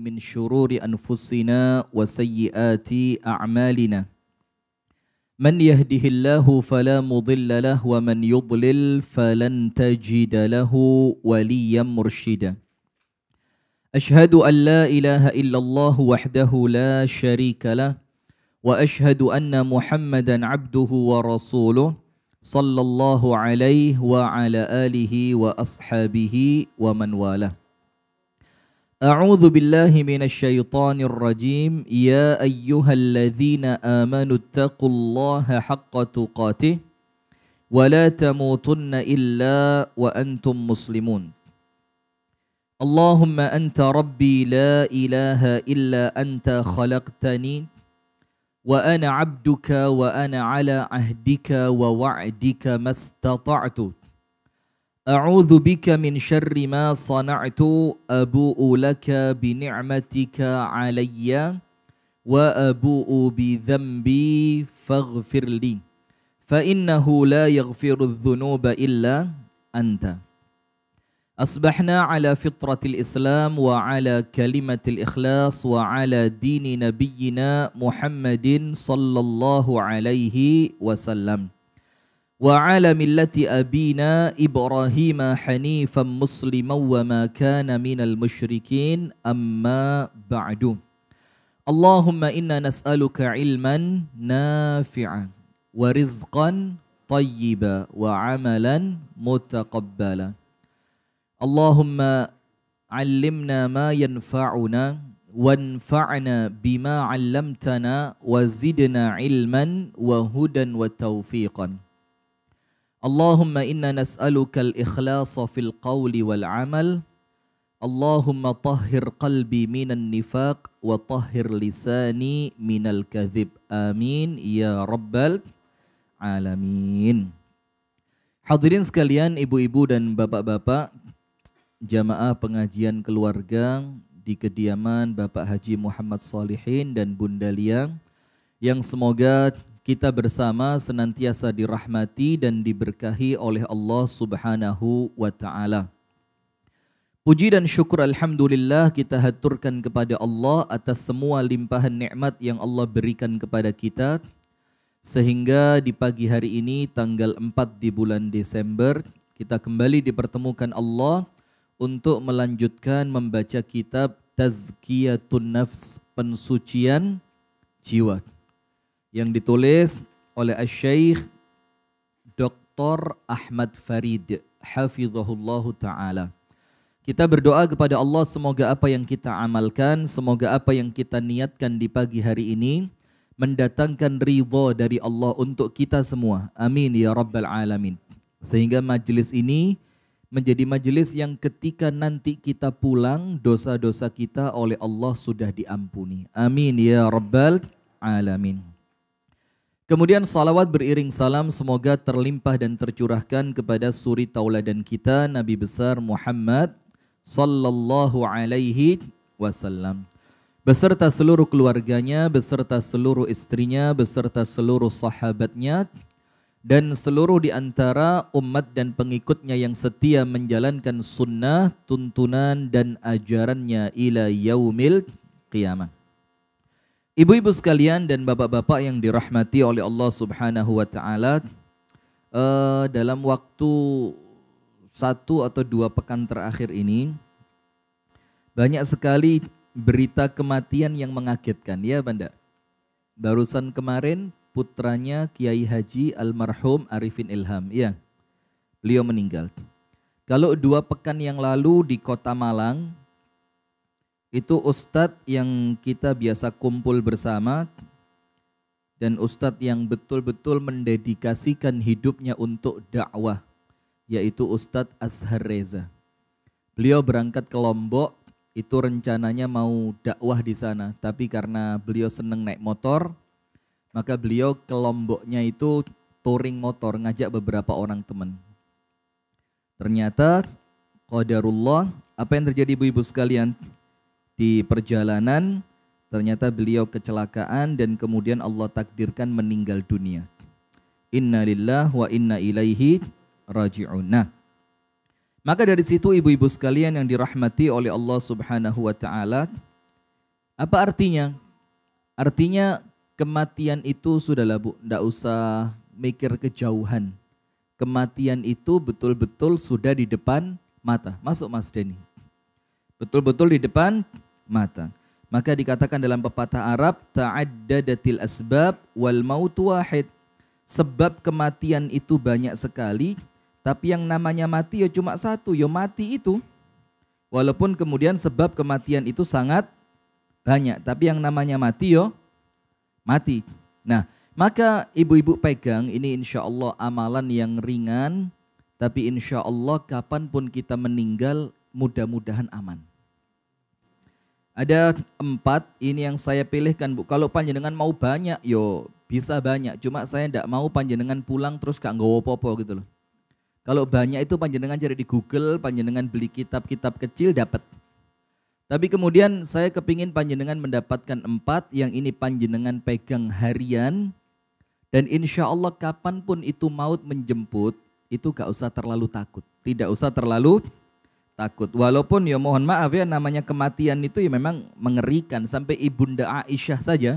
من شرور أنفسنا وسيئات أعمالنا من يهده الله فلا مضل له ومن يضلل فلن تجد له وليا مرشدا أشهد أن لا إله إلا الله وحده لا شريك له وأشهد أن محمدا عبده ورسوله صلى الله عليه وعلى آله وأصحابه ومن والاه أعوذ بالله من الشيطان الرجيم يا أيها الذين آمنوا اتقوا الله حق تقاته ولا تموتن إلا وأنتم مسلمون اللهم أنت ربي لا إله إلا أنت خلقتني وأنا عبدك وأنا على عهدك ووعدك ما استطعت أعوذ بك من شر ما صنعت أبوء لك بنعمتك علي وأبوء بذنبي فاغفر لي فإنه لا يغفر الذنوب إلا أنت أصبحنا على فطرة الإسلام وعلى كلمة الإخلاص وعلى دين نبينا محمد صلى الله عليه وسلم وعلى ملة أبينا إبراهيم حنيفا مسلما وما كان من المشركين أما بعد اللهم إنا نسألك علما نافعا ورزقا طيبا وعملا متقبلا اللهم علمنا ما ينفعنا وانفعنا بما علمتنا وزدنا علما وهدى وتوفيقا Allahumma inna nas'aluka al-ikhlasa fil qawli wal amal. Allahumma tahhir qalbi minan nifaq wa tahhir lisani minal kadhib. Amin ya rabbal alamin. Hadirin sekalian, ibu-ibu dan bapak-bapak, jamaah pengajian keluarga di kediaman Bapak Haji Muhammad Solihin dan Bunda Lia yang semoga kita bersama senantiasa dirahmati dan diberkahi oleh Allah Subhanahu wa taala. Puji dan syukur alhamdulillah kita haturkan kepada Allah atas semua limpahan nikmat yang Allah berikan kepada kita sehingga di pagi hari ini tanggal 4 di bulan Desember kita kembali dipertemukan Allah untuk melanjutkan membaca kitab Tazkiyatun Nafs pensucian jiwa yang ditulis oleh Syekh Dr. Ahmad Farid hafizahullahu taala. Kita berdoa kepada Allah semoga apa yang kita amalkan, semoga apa yang kita niatkan di pagi hari ini mendatangkan ridho dari Allah untuk kita semua. Amin ya rabbal alamin. Sehingga majelis ini menjadi majelis yang ketika nanti kita pulang dosa-dosa kita oleh Allah sudah diampuni. Amin ya rabbal alamin. Kemudian salawat beriring salam semoga terlimpah dan tercurahkan kepada suri tauladan kita Nabi besar Muhammad sallallahu alaihi wasallam beserta seluruh keluarganya, beserta seluruh istrinya, beserta seluruh sahabatnya dan seluruh di antara umat dan pengikutnya yang setia menjalankan sunnah, tuntunan dan ajarannya ila yaumil qiyamah. Ibu-ibu sekalian dan bapak-bapak yang dirahmati oleh Allah Subhanahu wa taala, eh, dalam waktu satu atau dua pekan terakhir ini banyak sekali berita kematian yang mengagetkan ya Banda. Barusan kemarin putranya Kiai Haji almarhum Arifin Ilham, ya. Beliau meninggal. Kalau dua pekan yang lalu di Kota Malang, itu ustadz yang kita biasa kumpul bersama dan ustadz yang betul-betul mendedikasikan hidupnya untuk dakwah yaitu Ustadz Azhar Reza. Beliau berangkat ke Lombok itu rencananya mau dakwah di sana tapi karena beliau seneng naik motor maka beliau ke Lomboknya itu touring motor ngajak beberapa orang teman. Ternyata qadarullah apa yang terjadi ibu-ibu sekalian? di perjalanan ternyata beliau kecelakaan dan kemudian Allah takdirkan meninggal dunia. Inna lillah wa inna ilaihi raji'un. Nah, maka dari situ ibu-ibu sekalian yang dirahmati oleh Allah Subhanahu wa taala, apa artinya? Artinya kematian itu sudahlah Bu, ndak usah mikir kejauhan. Kematian itu betul-betul sudah di depan mata. Masuk Mas Denny betul-betul di depan mata. Maka dikatakan dalam pepatah Arab, ta'addadatil asbab wal maut wahid. Sebab kematian itu banyak sekali, tapi yang namanya mati ya cuma satu, ya mati itu. Walaupun kemudian sebab kematian itu sangat banyak, tapi yang namanya mati yo ya mati. Nah, maka ibu-ibu pegang ini insya Allah amalan yang ringan, tapi insya Allah kapanpun kita meninggal mudah-mudahan aman. Ada empat, ini yang saya pilihkan Bu. Kalau panjenengan mau banyak, yo bisa banyak. Cuma saya tidak mau panjenengan pulang terus gak nggak popo gitu loh. Kalau banyak itu panjenengan cari di Google, panjenengan beli kitab-kitab kecil dapat. Tapi kemudian saya kepingin panjenengan mendapatkan empat, yang ini panjenengan pegang harian. Dan insya Allah kapanpun itu maut menjemput, itu gak usah terlalu takut. Tidak usah terlalu takut. Walaupun ya mohon maaf ya namanya kematian itu ya memang mengerikan sampai ibunda Aisyah saja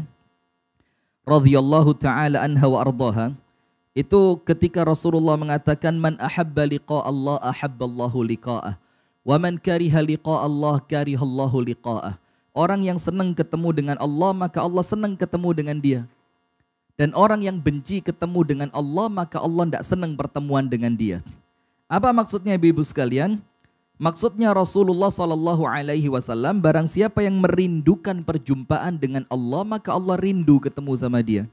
radhiyallahu taala anha wa ardaha itu ketika Rasulullah mengatakan man ahabba liqa Allah Allah liqa'ah wa man kariha liqa Allah Allah liqa'ah. Orang yang senang ketemu dengan Allah maka Allah senang ketemu dengan dia. Dan orang yang benci ketemu dengan Allah maka Allah tidak senang pertemuan dengan dia. Apa maksudnya ibu-ibu sekalian? Maksudnya Rasulullah Shallallahu Alaihi Wasallam, barang siapa yang merindukan perjumpaan dengan Allah, maka Allah rindu ketemu sama dia.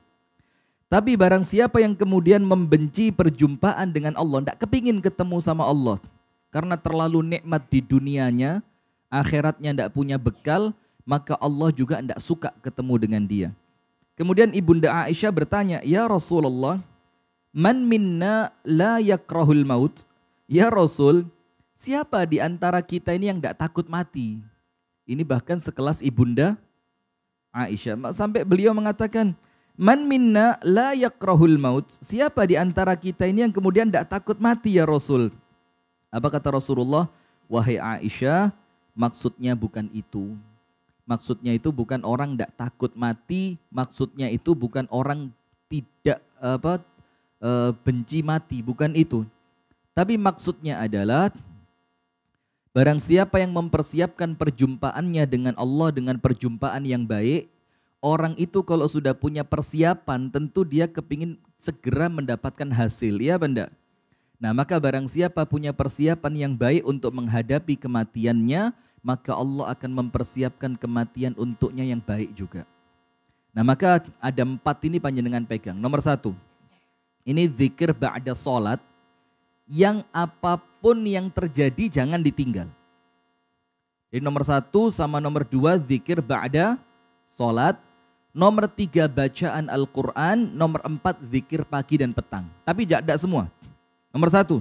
Tapi barang siapa yang kemudian membenci perjumpaan dengan Allah, tidak kepingin ketemu sama Allah. Karena terlalu nikmat di dunianya, akhiratnya tidak punya bekal, maka Allah juga tidak suka ketemu dengan dia. Kemudian Ibunda Aisyah bertanya, Ya Rasulullah, man minna la yakrahul maut? Ya Rasul, Siapa di antara kita ini yang tidak takut mati? Ini bahkan sekelas ibunda Aisyah. Sampai beliau mengatakan, Man minna la yakrahul maut. Siapa di antara kita ini yang kemudian tidak takut mati ya Rasul? Apa kata Rasulullah? Wahai Aisyah, maksudnya bukan itu. Maksudnya itu bukan orang tidak takut mati, maksudnya itu bukan orang tidak apa eh, benci mati, bukan itu. Tapi maksudnya adalah Barang siapa yang mempersiapkan perjumpaannya dengan Allah dengan perjumpaan yang baik, orang itu kalau sudah punya persiapan tentu dia kepingin segera mendapatkan hasil, ya benda. Nah maka barang siapa punya persiapan yang baik untuk menghadapi kematiannya, maka Allah akan mempersiapkan kematian untuknya yang baik juga. Nah maka ada empat ini panjenengan pegang. Nomor satu, ini zikir ba'da sholat yang apapun yang terjadi jangan ditinggal. Jadi nomor satu sama nomor dua zikir ba'da, sholat. Nomor tiga bacaan Al-Quran, nomor empat zikir pagi dan petang. Tapi tidak semua. Nomor satu,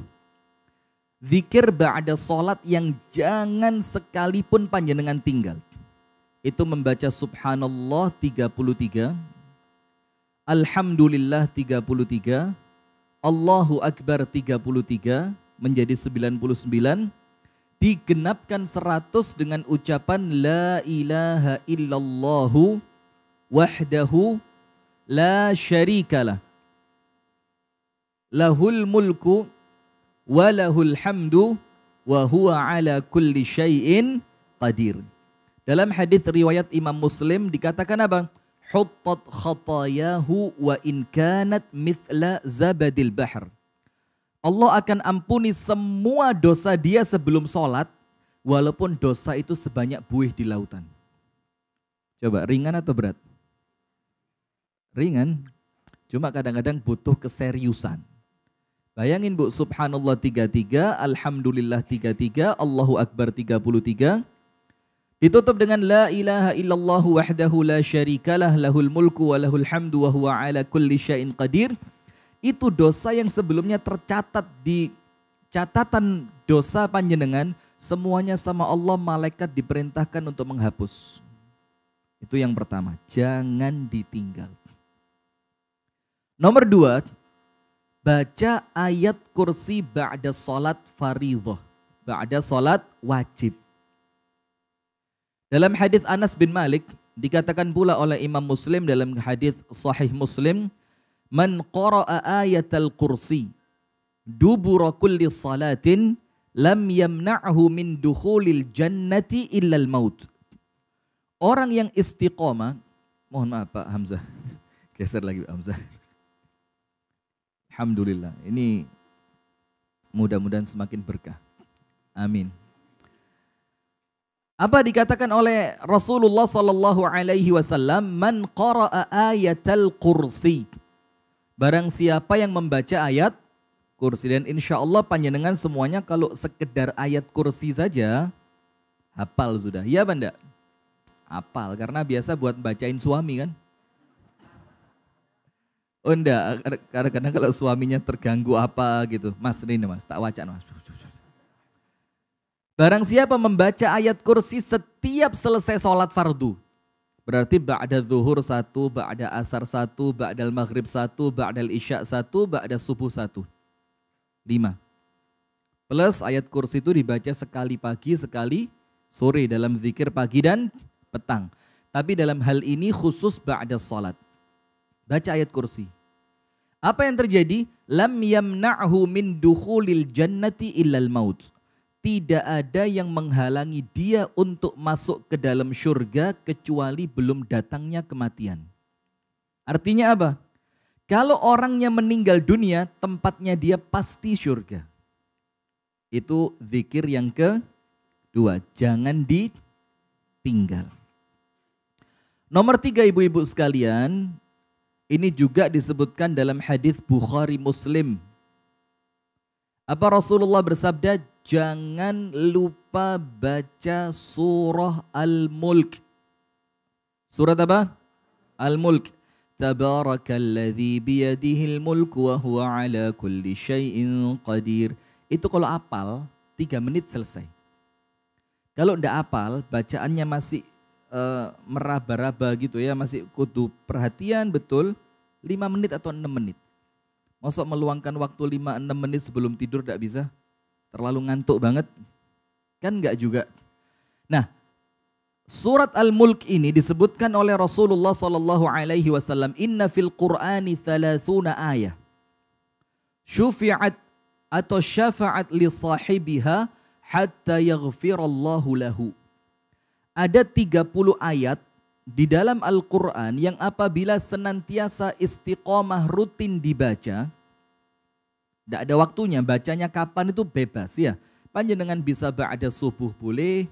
zikir ba'da sholat yang jangan sekalipun panjenengan tinggal. Itu membaca subhanallah 33, alhamdulillah 33, Allahu Akbar 33 menjadi 99 digenapkan 100 dengan ucapan la ilaha illallahu wahdahu la syarikalah lahul mulku wa lahul hamdu wa huwa ala kulli syai'in qadir dalam hadis riwayat Imam Muslim dikatakan apa? huttat khatayahu wa in kanat mithla zabadil bahr. Allah akan ampuni semua dosa dia sebelum sholat, walaupun dosa itu sebanyak buih di lautan. Coba ringan atau berat? Ringan, cuma kadang-kadang butuh keseriusan. Bayangin Bu, subhanallah 33, alhamdulillah 33, Allahu akbar 33, Ditutup dengan la ilaha illallah wahdahu la syarikalah lahul mulku wa lahul hamdu wa huwa ala kulli syai'in qadir. Itu dosa yang sebelumnya tercatat di catatan dosa panjenengan semuanya sama Allah malaikat diperintahkan untuk menghapus. Itu yang pertama, jangan ditinggal. Nomor dua, baca ayat kursi ba'da salat faridhah. Ba'da salat wajib dalam hadis Anas bin Malik dikatakan pula oleh Imam Muslim dalam hadis Sahih Muslim, "Man qara'a ayatal kursi dubura kulli salatin lam yamna'hu min dukhulil jannati illa al maut." Orang yang istiqomah, mohon maaf Pak Hamzah. Geser lagi Pak Hamzah. Alhamdulillah. Ini mudah-mudahan semakin berkah. Amin. Apa dikatakan oleh Rasulullah sallallahu alaihi wasallam, "Man qara'a ayatal kursi." Barang siapa yang membaca ayat kursi dan insya Allah panjenengan semuanya kalau sekedar ayat kursi saja hafal sudah. Ya Banda? Hafal karena biasa buat bacain suami kan. Oh enggak, Karena kadang kalau suaminya terganggu apa gitu. Mas ini mas, tak wacan mas. Barang siapa membaca ayat kursi setiap selesai sholat fardu. Berarti ba'da zuhur satu, ba'da asar satu, ba'dal maghrib satu, ba'dal isya satu, ba'da subuh satu. Lima. Plus ayat kursi itu dibaca sekali pagi, sekali sore dalam zikir pagi dan petang. Tapi dalam hal ini khusus ba'da sholat. Baca ayat kursi. Apa yang terjadi? Lam yamna'hu min dukhulil jannati illal maut tidak ada yang menghalangi dia untuk masuk ke dalam surga kecuali belum datangnya kematian. Artinya apa? Kalau orangnya meninggal dunia, tempatnya dia pasti surga. Itu zikir yang kedua, jangan ditinggal. Nomor tiga ibu-ibu sekalian, ini juga disebutkan dalam hadis Bukhari Muslim. Apa Rasulullah bersabda, jangan lupa baca surah Al-Mulk. Surat apa? Al-Mulk. Tabarakalladzi biyadihil mulku wa huwa ala kulli syai'in qadir. Itu kalau apal, tiga menit selesai. Kalau ndak apal, bacaannya masih uh, meraba-raba gitu ya, masih kudu perhatian betul, lima menit atau enam menit. Masuk meluangkan waktu lima enam menit sebelum tidur ndak bisa? terlalu ngantuk banget. Kan enggak juga. Nah, surat Al-Mulk ini disebutkan oleh Rasulullah sallallahu alaihi wasallam, "Inna fil Qur'ani 30 ayah." Syufi'at atau syafa'at li sahibiha hatta yaghfirallahu lahu. Ada 30 ayat di dalam Al-Quran yang apabila senantiasa istiqomah rutin dibaca, tidak ada waktunya, bacanya kapan itu bebas ya. Panjenengan bisa ba'da subuh boleh,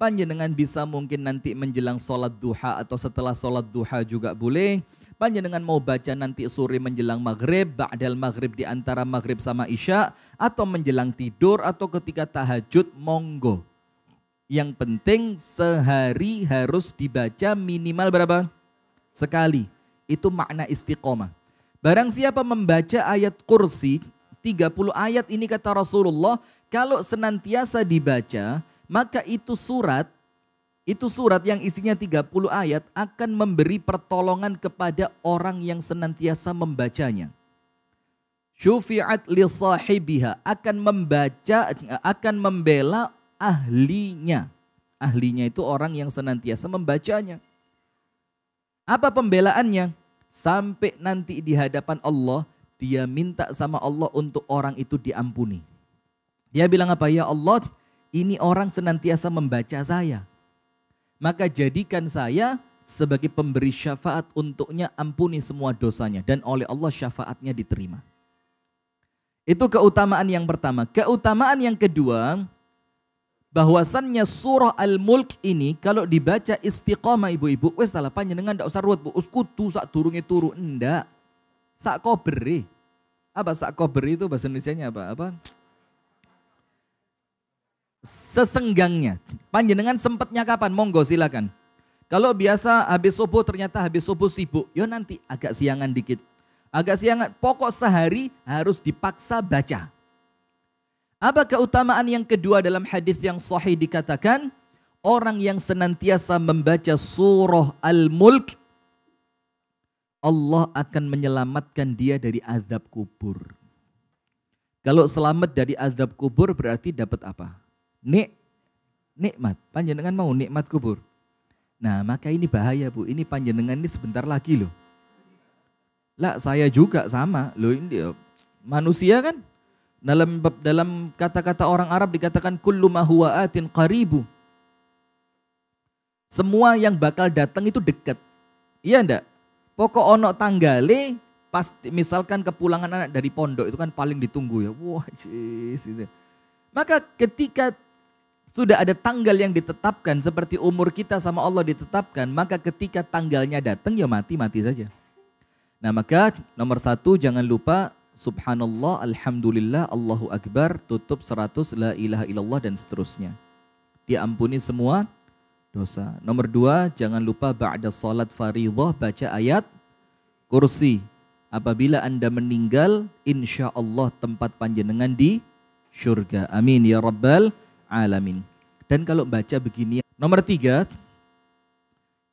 panjenengan bisa mungkin nanti menjelang sholat duha atau setelah sholat duha juga boleh. Panjenengan mau baca nanti sore menjelang maghrib, ba'dal maghrib di antara maghrib sama isya, atau menjelang tidur, atau ketika tahajud, monggo. Yang penting sehari harus dibaca minimal berapa? Sekali. Itu makna istiqomah. Barang siapa membaca ayat kursi 30 ayat ini kata Rasulullah, kalau senantiasa dibaca, maka itu surat itu surat yang isinya 30 ayat akan memberi pertolongan kepada orang yang senantiasa membacanya. Syufi'at li sahibiha akan membaca akan membela ahlinya. Ahlinya itu orang yang senantiasa membacanya. Apa pembelaannya? Sampai nanti di hadapan Allah dia minta sama Allah untuk orang itu diampuni. Dia bilang apa? Ya Allah, ini orang senantiasa membaca saya. Maka jadikan saya sebagai pemberi syafaat untuknya ampuni semua dosanya. Dan oleh Allah syafaatnya diterima. Itu keutamaan yang pertama. Keutamaan yang kedua, bahwasannya surah Al-Mulk ini kalau dibaca istiqomah ibu-ibu, wes salah panjenengan tidak usah ruwet Bu. Uskutu sak turungi turu, enggak sak kobere apa sakober itu bahasa Indonesia-nya apa? Apa? Sesenggangnya. Panjenengan sempatnya kapan? Monggo silakan. Kalau biasa habis subuh ternyata habis subuh sibuk, yo nanti agak siangan dikit. Agak siangan, pokok sehari harus dipaksa baca. Apa keutamaan yang kedua dalam hadis yang sahih dikatakan orang yang senantiasa membaca surah Al-Mulk Allah akan menyelamatkan dia dari azab kubur. Kalau selamat dari azab kubur berarti dapat apa? Nik, nikmat. Panjenengan mau nikmat kubur. Nah maka ini bahaya bu, ini panjenengan ini sebentar lagi loh. Lah saya juga sama, loh ini manusia kan. Dalam dalam kata-kata orang Arab dikatakan kullu mahuwaatin qaribu. Semua yang bakal datang itu dekat. Iya enggak? Pokok ono tanggale pasti misalkan kepulangan anak dari pondok itu kan paling ditunggu ya. Wah, jeez gitu. Maka ketika sudah ada tanggal yang ditetapkan seperti umur kita sama Allah ditetapkan, maka ketika tanggalnya datang ya mati-mati saja. Nah maka nomor satu jangan lupa subhanallah, alhamdulillah, Allahu Akbar, tutup seratus la ilaha illallah dan seterusnya. Diampuni semua dosa. Nomor dua, jangan lupa ba'da salat faridah baca ayat kursi. Apabila anda meninggal, insya Allah tempat panjenengan di surga. Amin ya rabbal alamin. Dan kalau baca begini, nomor tiga,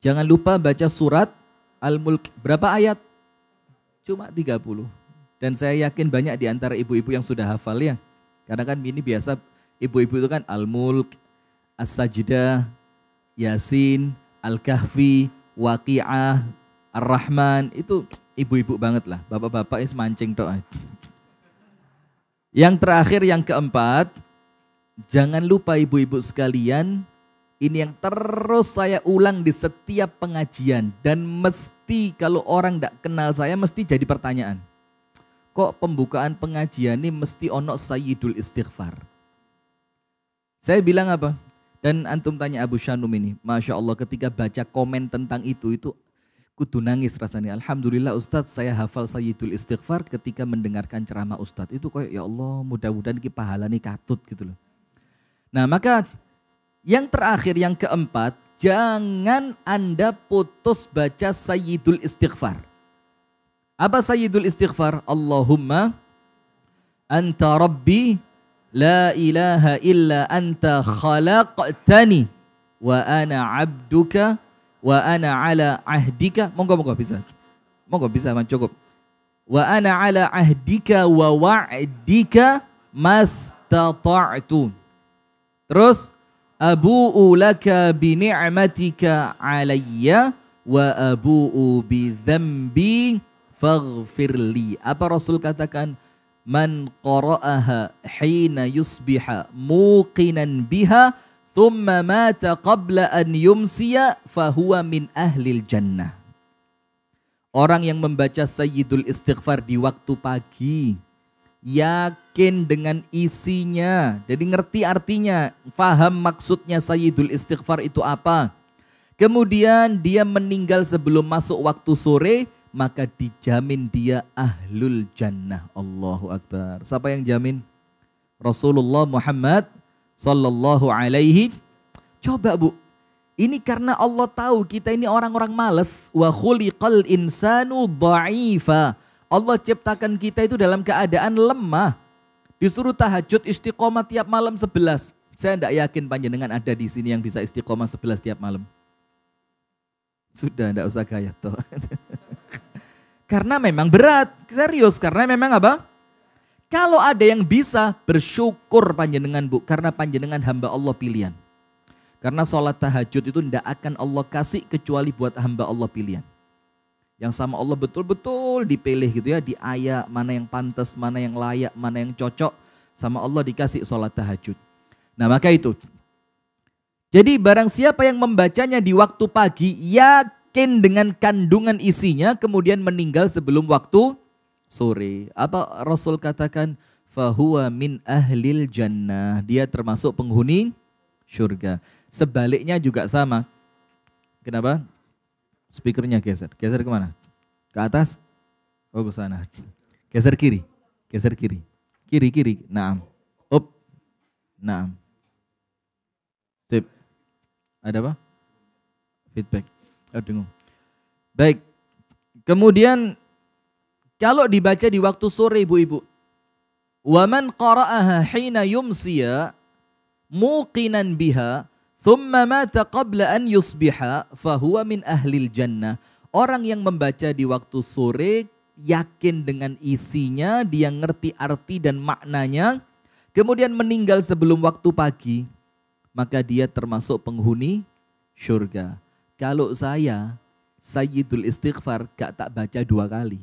jangan lupa baca surat Al-Mulk. Berapa ayat? Cuma 30. Dan saya yakin banyak di antara ibu-ibu yang sudah hafal ya. Karena kan ini biasa ibu-ibu itu kan Al-Mulk, As-Sajdah, Yasin, Al-Kahfi, Waqi'ah, Ar-Rahman, itu ibu-ibu banget lah. Bapak-bapak ini semancing doa. Yang terakhir, yang keempat, jangan lupa ibu-ibu sekalian, ini yang terus saya ulang di setiap pengajian. Dan mesti kalau orang tidak kenal saya, mesti jadi pertanyaan. Kok pembukaan pengajian ini mesti onok sayyidul istighfar? Saya bilang apa? Dan antum tanya Abu Shanum ini, Masya Allah ketika baca komen tentang itu, itu kudu nangis rasanya. Alhamdulillah Ustadz saya hafal Sayyidul Istighfar ketika mendengarkan ceramah Ustadz. Itu kayak ya Allah mudah-mudahan ini pahala nih katut gitu loh. Nah maka yang terakhir yang keempat, jangan Anda putus baca Sayyidul Istighfar. Apa Sayyidul Istighfar? Allahumma anta rabbi لا إله إلا أنت خلقتني وأنا عبدك وأنا على عهدك مونغو مونغو بيزا مونغو بيزا ما cukup وأنا على عهدك ووعدك ما استطعت روس أبوء لك بنعمتك علي وأبوء بذنبي فاغفر لي apa Rasul كان Man qara'aha hina yusbiha muqinan biha thumma mata qabla an yumsiya fahuwa min ahlil jannah. Orang yang membaca Sayyidul Istighfar di waktu pagi, yakin dengan isinya, jadi ngerti artinya, faham maksudnya Sayyidul Istighfar itu apa. Kemudian dia meninggal sebelum masuk waktu sore, maka dijamin dia ahlul jannah. Allahu Akbar. Siapa yang jamin? Rasulullah Muhammad Sallallahu Alaihi. Coba bu, ini karena Allah tahu kita ini orang-orang malas. Wa khuliqal insanu da'ifa. Allah ciptakan kita itu dalam keadaan lemah. Disuruh tahajud istiqomah tiap malam sebelas. Saya tidak yakin panjenengan ada di sini yang bisa istiqomah sebelas tiap malam. Sudah, tidak usah gaya toh. Karena memang berat, serius. Karena memang apa? Kalau ada yang bisa, bersyukur panjenengan bu. Karena panjenengan hamba Allah pilihan. Karena sholat tahajud itu tidak akan Allah kasih kecuali buat hamba Allah pilihan. Yang sama Allah betul-betul dipilih gitu ya, di diayak mana yang pantas, mana yang layak, mana yang cocok. Sama Allah dikasih sholat tahajud. Nah maka itu. Jadi barang siapa yang membacanya di waktu pagi, ya yakin dengan kandungan isinya kemudian meninggal sebelum waktu sore. Apa Rasul katakan? Fahuwa min ahlil jannah. Dia termasuk penghuni surga. Sebaliknya juga sama. Kenapa? Speakernya geser. Geser kemana? Ke atas? Oh ke sana. Geser kiri. Geser kiri. Kiri, kiri. Naam. Up. Naam. Sip. Ada apa? Feedback. Aduh. Eh, Baik. Kemudian kalau dibaca di waktu sore ibu-ibu. Waman qara'aha hina yumsiya muqinan biha thumma mata qabla an yusbiha fahuwa min ahlil jannah. Orang yang membaca di waktu sore yakin dengan isinya, dia ngerti arti dan maknanya, kemudian meninggal sebelum waktu pagi, maka dia termasuk penghuni surga. Kalau saya Sayyidul Istighfar gak tak baca dua kali.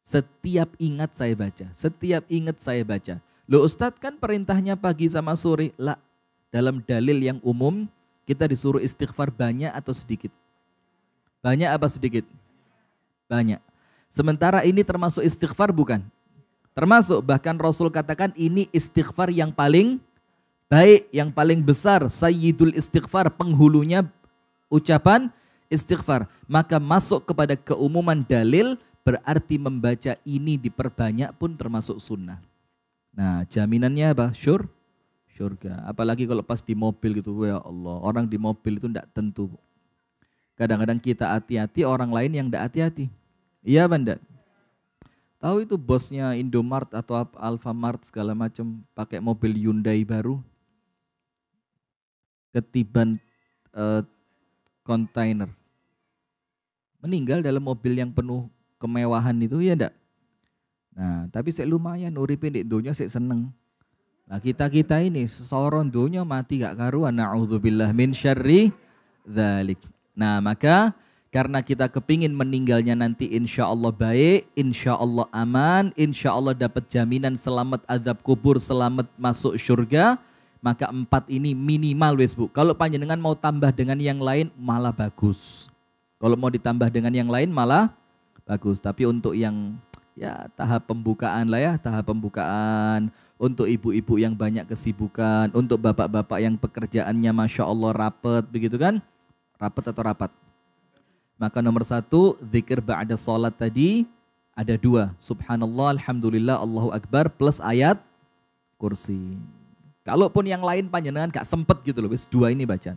Setiap ingat saya baca, setiap ingat saya baca. Lo Ustadz kan perintahnya pagi sama sore. Lah, dalam dalil yang umum kita disuruh istighfar banyak atau sedikit? Banyak apa sedikit? Banyak. Sementara ini termasuk istighfar bukan? Termasuk bahkan Rasul katakan ini istighfar yang paling baik, yang paling besar, sayyidul istighfar, penghulunya ucapan istighfar. Maka masuk kepada keumuman dalil berarti membaca ini diperbanyak pun termasuk sunnah. Nah jaminannya apa? Syur? Syurga. Apalagi kalau pas di mobil gitu, ya Allah. Orang di mobil itu tidak tentu. Kadang-kadang kita hati-hati, orang lain yang tidak hati-hati. Iya benda. Tahu itu bosnya Indomart atau Alfamart segala macam pakai mobil Hyundai baru. Ketiban eh, kontainer. Meninggal dalam mobil yang penuh kemewahan itu ya ndak? Nah, tapi saya lumayan uripe di dunia saya seneng. Nah, kita-kita ini sesoron dunia mati gak karuan. Na'udzubillah min syarri Nah, maka karena kita kepingin meninggalnya nanti insya Allah baik, insya Allah aman, insya Allah dapat jaminan selamat azab kubur, selamat masuk surga, maka empat ini minimal wes bu. Kalau panjenengan mau tambah dengan yang lain malah bagus. Kalau mau ditambah dengan yang lain malah bagus. Tapi untuk yang ya tahap pembukaan lah ya, tahap pembukaan. Untuk ibu-ibu yang banyak kesibukan, untuk bapak-bapak yang pekerjaannya Masya Allah rapet begitu kan. Rapet atau rapat? Maka nomor satu, zikir ba'da sholat tadi ada dua. Subhanallah, Alhamdulillah, Allahu Akbar plus ayat kursi. Kalaupun yang lain panjenengan gak sempet gitu loh, wis dua ini bacaan.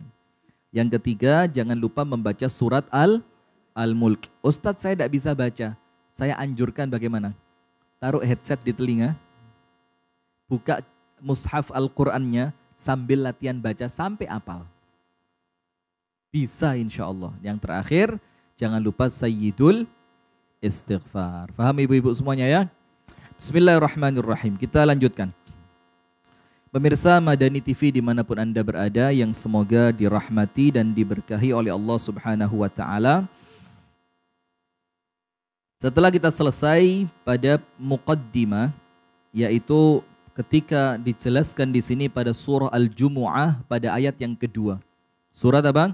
Yang ketiga, jangan lupa membaca surat Al Al-Mulk. Ustadz saya tidak bisa baca. Saya anjurkan bagaimana? Taruh headset di telinga, buka mushaf Al-Qur'annya sambil latihan baca sampai apal. Bisa insya Allah. Yang terakhir, jangan lupa Sayyidul Istighfar. Faham ibu-ibu semuanya ya? Bismillahirrahmanirrahim. Kita lanjutkan. Pemirsa Madani TV dimanapun Anda berada yang semoga dirahmati dan diberkahi oleh Allah subhanahu wa ta'ala. Setelah kita selesai pada muqaddimah, yaitu ketika dijelaskan di sini pada surah Al-Jumu'ah pada ayat yang kedua. Surat apa?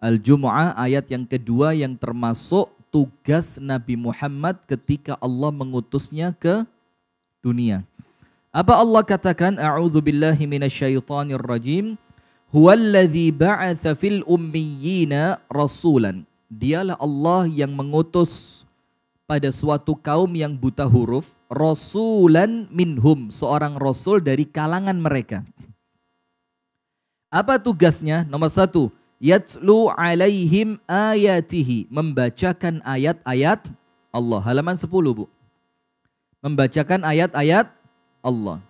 Al-Jumu'ah ayat yang kedua yang termasuk tugas Nabi Muhammad ketika Allah mengutusnya ke dunia. Apa Allah katakan? A'udzu billahi minasyaitonir rajim. Huwallazi ba'atsa fil ummiyina rasulan. Dialah Allah yang mengutus pada suatu kaum yang buta huruf rasulan minhum, seorang rasul dari kalangan mereka. Apa tugasnya? Nomor satu, yatlu alaihim ayatihi, membacakan ayat-ayat Allah. Halaman 10 bu. Membacakan ayat-ayat Allah.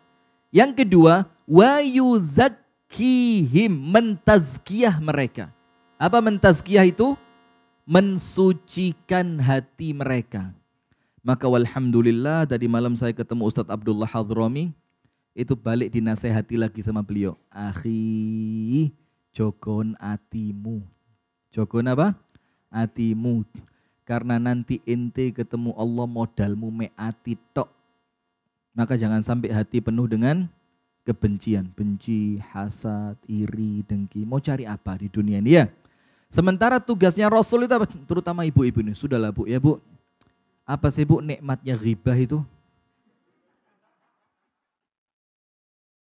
Yang kedua, wa yuzakkihim mentazkiyah mereka. Apa mentazkiyah itu? Mensucikan hati mereka. Maka walhamdulillah tadi malam saya ketemu Ustadz Abdullah Hadromi. Itu balik dinasehati lagi sama beliau. Akhi, jogon atimu. Jogon apa? Atimu. Karena nanti ente ketemu Allah modalmu meati tok maka jangan sampai hati penuh dengan kebencian, benci, hasad, iri, dengki. Mau cari apa di dunia ini ya? Sementara tugasnya Rasul itu apa? Terutama ibu-ibu ini. Sudahlah bu ya bu. Apa sih bu nikmatnya ghibah itu?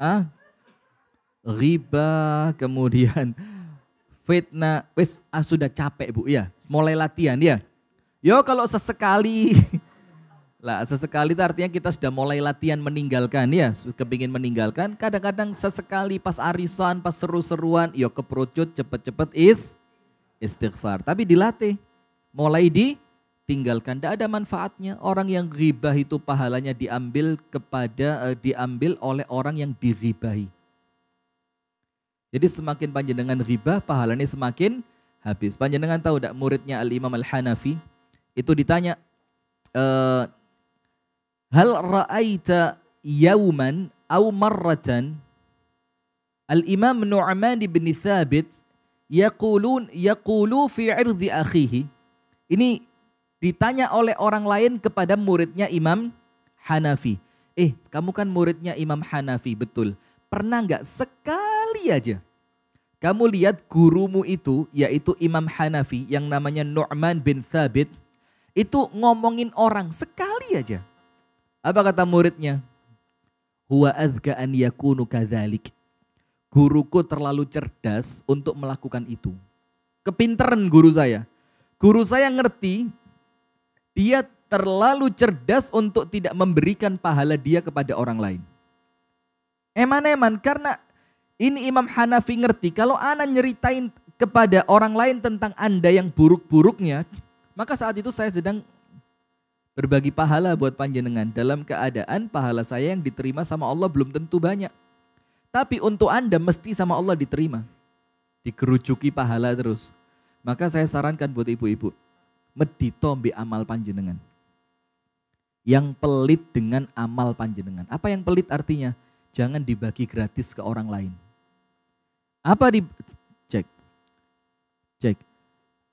Ah, riba, kemudian fitnah. Wes, ah, sudah capek bu ya. Mulai latihan ya. Yo kalau sesekali lah sesekali itu artinya kita sudah mulai latihan meninggalkan ya, kepingin meninggalkan. Kadang-kadang sesekali pas arisan, pas seru-seruan, yo ya keperucut cepet-cepet is istighfar. Tapi dilatih, mulai ditinggalkan. Tidak ada manfaatnya. Orang yang riba itu pahalanya diambil kepada eh, diambil oleh orang yang diribahi. Jadi semakin panjang dengan riba, pahalanya semakin habis. panjang dengan tahu tidak muridnya Al-Imam Al-Hanafi itu ditanya, uh, Hal ra'aita yauman au marratan Al-Imam Nu'man bin Thabit yaqulun yaqulu fi 'irdi akhihi. Ini ditanya oleh orang lain kepada muridnya Imam Hanafi. Eh, kamu kan muridnya Imam Hanafi, betul. Pernah nggak sekali aja kamu lihat gurumu itu yaitu Imam Hanafi yang namanya Nu'man bin Thabit itu ngomongin orang sekali aja. Apa kata muridnya? Huwa azka an yakunu kadzalik. Guruku terlalu cerdas untuk melakukan itu. Kepinteran guru saya. Guru saya ngerti dia terlalu cerdas untuk tidak memberikan pahala dia kepada orang lain. Eman-eman karena ini Imam Hanafi ngerti kalau ana nyeritain kepada orang lain tentang Anda yang buruk-buruknya, maka saat itu saya sedang berbagi pahala buat panjenengan dalam keadaan pahala saya yang diterima sama Allah belum tentu banyak. Tapi untuk Anda mesti sama Allah diterima. Dikerucuki pahala terus. Maka saya sarankan buat ibu-ibu, medito bi amal panjenengan. Yang pelit dengan amal panjenengan. Apa yang pelit artinya? Jangan dibagi gratis ke orang lain. Apa di cek? Cek.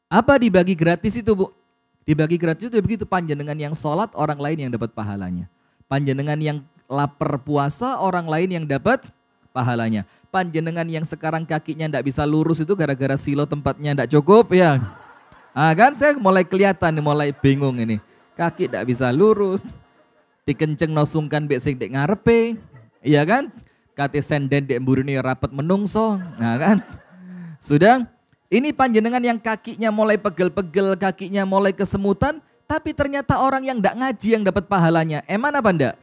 Apa dibagi gratis itu, Bu? Dibagi gratis itu begitu panjenengan yang sholat orang lain yang dapat pahalanya. Panjenengan yang lapar puasa orang lain yang dapat pahalanya. Panjenengan yang sekarang kakinya ndak bisa lurus itu gara-gara silo tempatnya ndak cukup ya. Ah kan saya mulai kelihatan mulai bingung ini. Kaki ndak bisa lurus. Dikenceng nosungkan bek sing dek ngarepe. Iya kan? Kate senden dek burine rapat menungso. Nah kan? Sudah ini panjenengan yang kakinya mulai pegel-pegel, kakinya mulai kesemutan, tapi ternyata orang yang tidak ngaji yang dapat pahalanya. Emang apa ndak?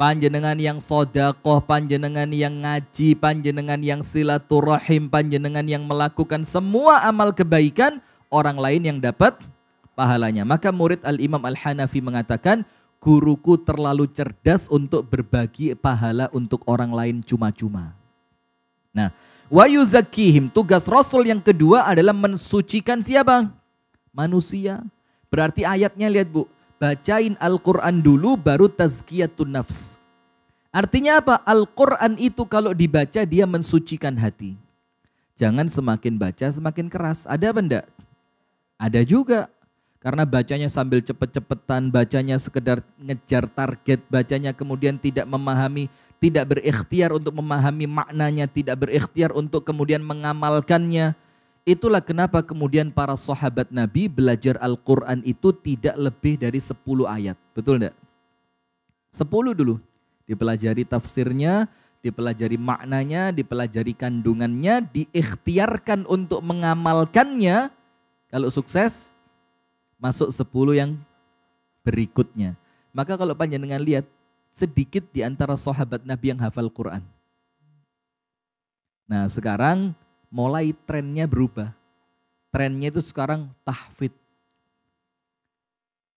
Panjenengan yang sodakoh, panjenengan yang ngaji, panjenengan yang silaturahim, panjenengan yang melakukan semua amal kebaikan, orang lain yang dapat pahalanya. Maka murid Al-Imam Al-Hanafi mengatakan, guruku terlalu cerdas untuk berbagi pahala untuk orang lain cuma-cuma. Nah, Wa yuzakkihim. Tugas Rasul yang kedua adalah mensucikan siapa? Manusia. Berarti ayatnya lihat bu. Bacain Al-Quran dulu baru tazkiyatun nafs. Artinya apa? Al-Quran itu kalau dibaca dia mensucikan hati. Jangan semakin baca semakin keras. Ada apa enggak? Ada juga. Karena bacanya sambil cepet-cepetan, bacanya sekedar ngejar target, bacanya kemudian tidak memahami tidak berikhtiar untuk memahami maknanya, tidak berikhtiar untuk kemudian mengamalkannya. Itulah kenapa kemudian para sahabat Nabi belajar Al-Quran itu tidak lebih dari 10 ayat. Betul enggak? 10 dulu. Dipelajari tafsirnya, dipelajari maknanya, dipelajari kandungannya, diikhtiarkan untuk mengamalkannya. Kalau sukses, masuk 10 yang berikutnya. Maka kalau panjang dengan lihat, sedikit di antara sahabat Nabi yang hafal Quran. Nah sekarang mulai trennya berubah. Trennya itu sekarang tahfid.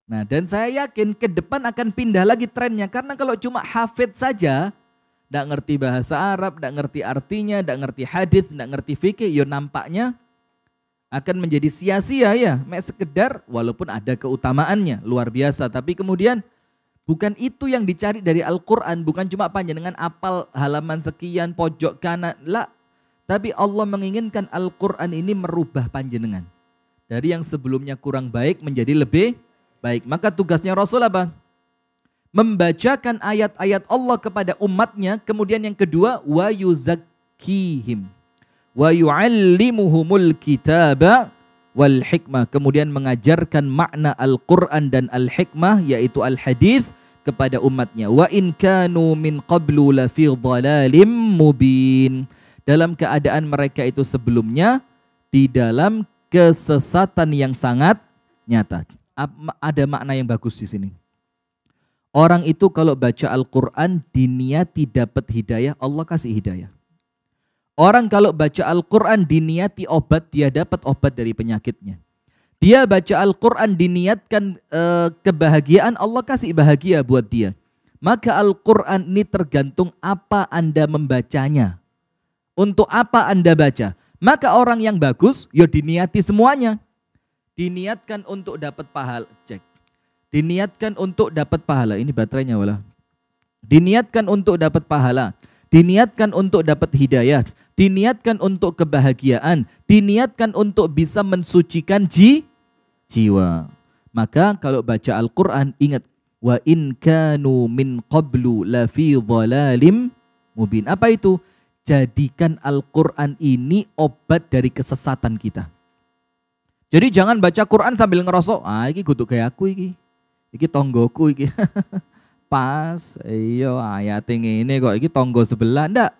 Nah dan saya yakin ke depan akan pindah lagi trennya. Karena kalau cuma hafid saja, tidak ngerti bahasa Arab, tidak ngerti artinya, tidak ngerti hadis, tidak ngerti fikih, yo ya nampaknya akan menjadi sia-sia ya, mek sekedar walaupun ada keutamaannya luar biasa, tapi kemudian Bukan itu yang dicari dari Al-Quran, bukan cuma panjenengan apal halaman sekian, pojok kanan, lah. Tapi Allah menginginkan Al-Quran ini merubah panjenengan. Dari yang sebelumnya kurang baik menjadi lebih baik. Maka tugasnya Rasul apa? Membacakan ayat-ayat Allah kepada umatnya. Kemudian yang kedua, wa yuzakkihim. Wa yu'allimuhumul kitaba wal hikmah. Kemudian mengajarkan makna Al-Quran dan Al-Hikmah yaitu Al-Hadith kepada umatnya. Wa in kanu min qablu lafi dhalalim mubin. Dalam keadaan mereka itu sebelumnya di dalam kesesatan yang sangat nyata. Ada makna yang bagus di sini. Orang itu kalau baca Al-Quran diniati dapat hidayah, Allah kasih hidayah. Orang kalau baca Al-Quran diniati obat, dia dapat obat dari penyakitnya. Dia baca Al-Quran diniatkan e, kebahagiaan, Allah kasih bahagia buat dia. Maka Al-Quran ini tergantung apa Anda membacanya. Untuk apa Anda baca. Maka orang yang bagus, ya diniati semuanya. Diniatkan untuk dapat pahala. Cek. Diniatkan untuk dapat pahala. Ini baterainya walah. Diniatkan untuk dapat pahala. Diniatkan untuk dapat hidayah. Diniatkan untuk kebahagiaan. Diniatkan untuk bisa mensucikan ji jiwa. Maka kalau baca Al-Quran ingat wa in kanu min qablu la fi dhalalim mubin. Apa itu? Jadikan Al-Quran ini obat dari kesesatan kita. Jadi jangan baca Quran sambil ngerosok, ah iki kutuk kayak aku iki. Iki tonggoku iki. Pas, iya ayat ini kok iki tonggo sebelah. tidak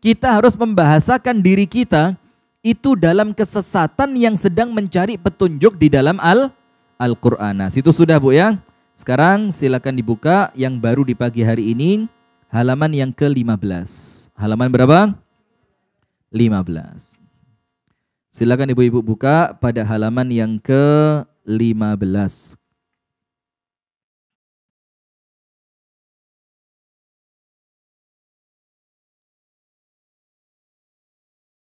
Kita harus membahasakan diri kita itu dalam kesesatan yang sedang mencari petunjuk di dalam Al Al-Qur'an. Nah, situ sudah Bu ya. Sekarang silakan dibuka yang baru di pagi hari ini halaman yang ke-15. Halaman berapa? 15. Silakan Ibu-ibu buka pada halaman yang ke-15.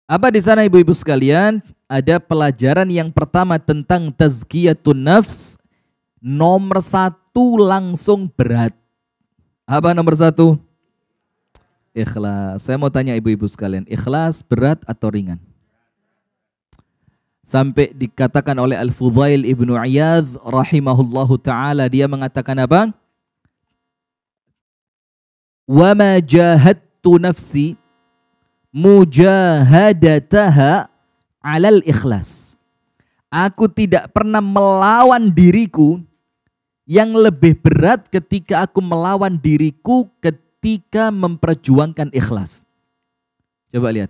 Apa di sana ibu-ibu sekalian? Ada pelajaran yang pertama tentang tazkiyatun nafs. Nomor satu langsung berat. Apa nomor satu? Ikhlas. Saya mau tanya ibu-ibu sekalian, ikhlas berat atau ringan? Sampai dikatakan oleh Al-Fudail Ibnu Iyadh rahimahullahu taala dia mengatakan apa? Wa ma tu nafsi mujahadataha alal ikhlas. Aku tidak pernah melawan diriku yang lebih berat ketika aku melawan diriku ketika memperjuangkan ikhlas. Coba lihat.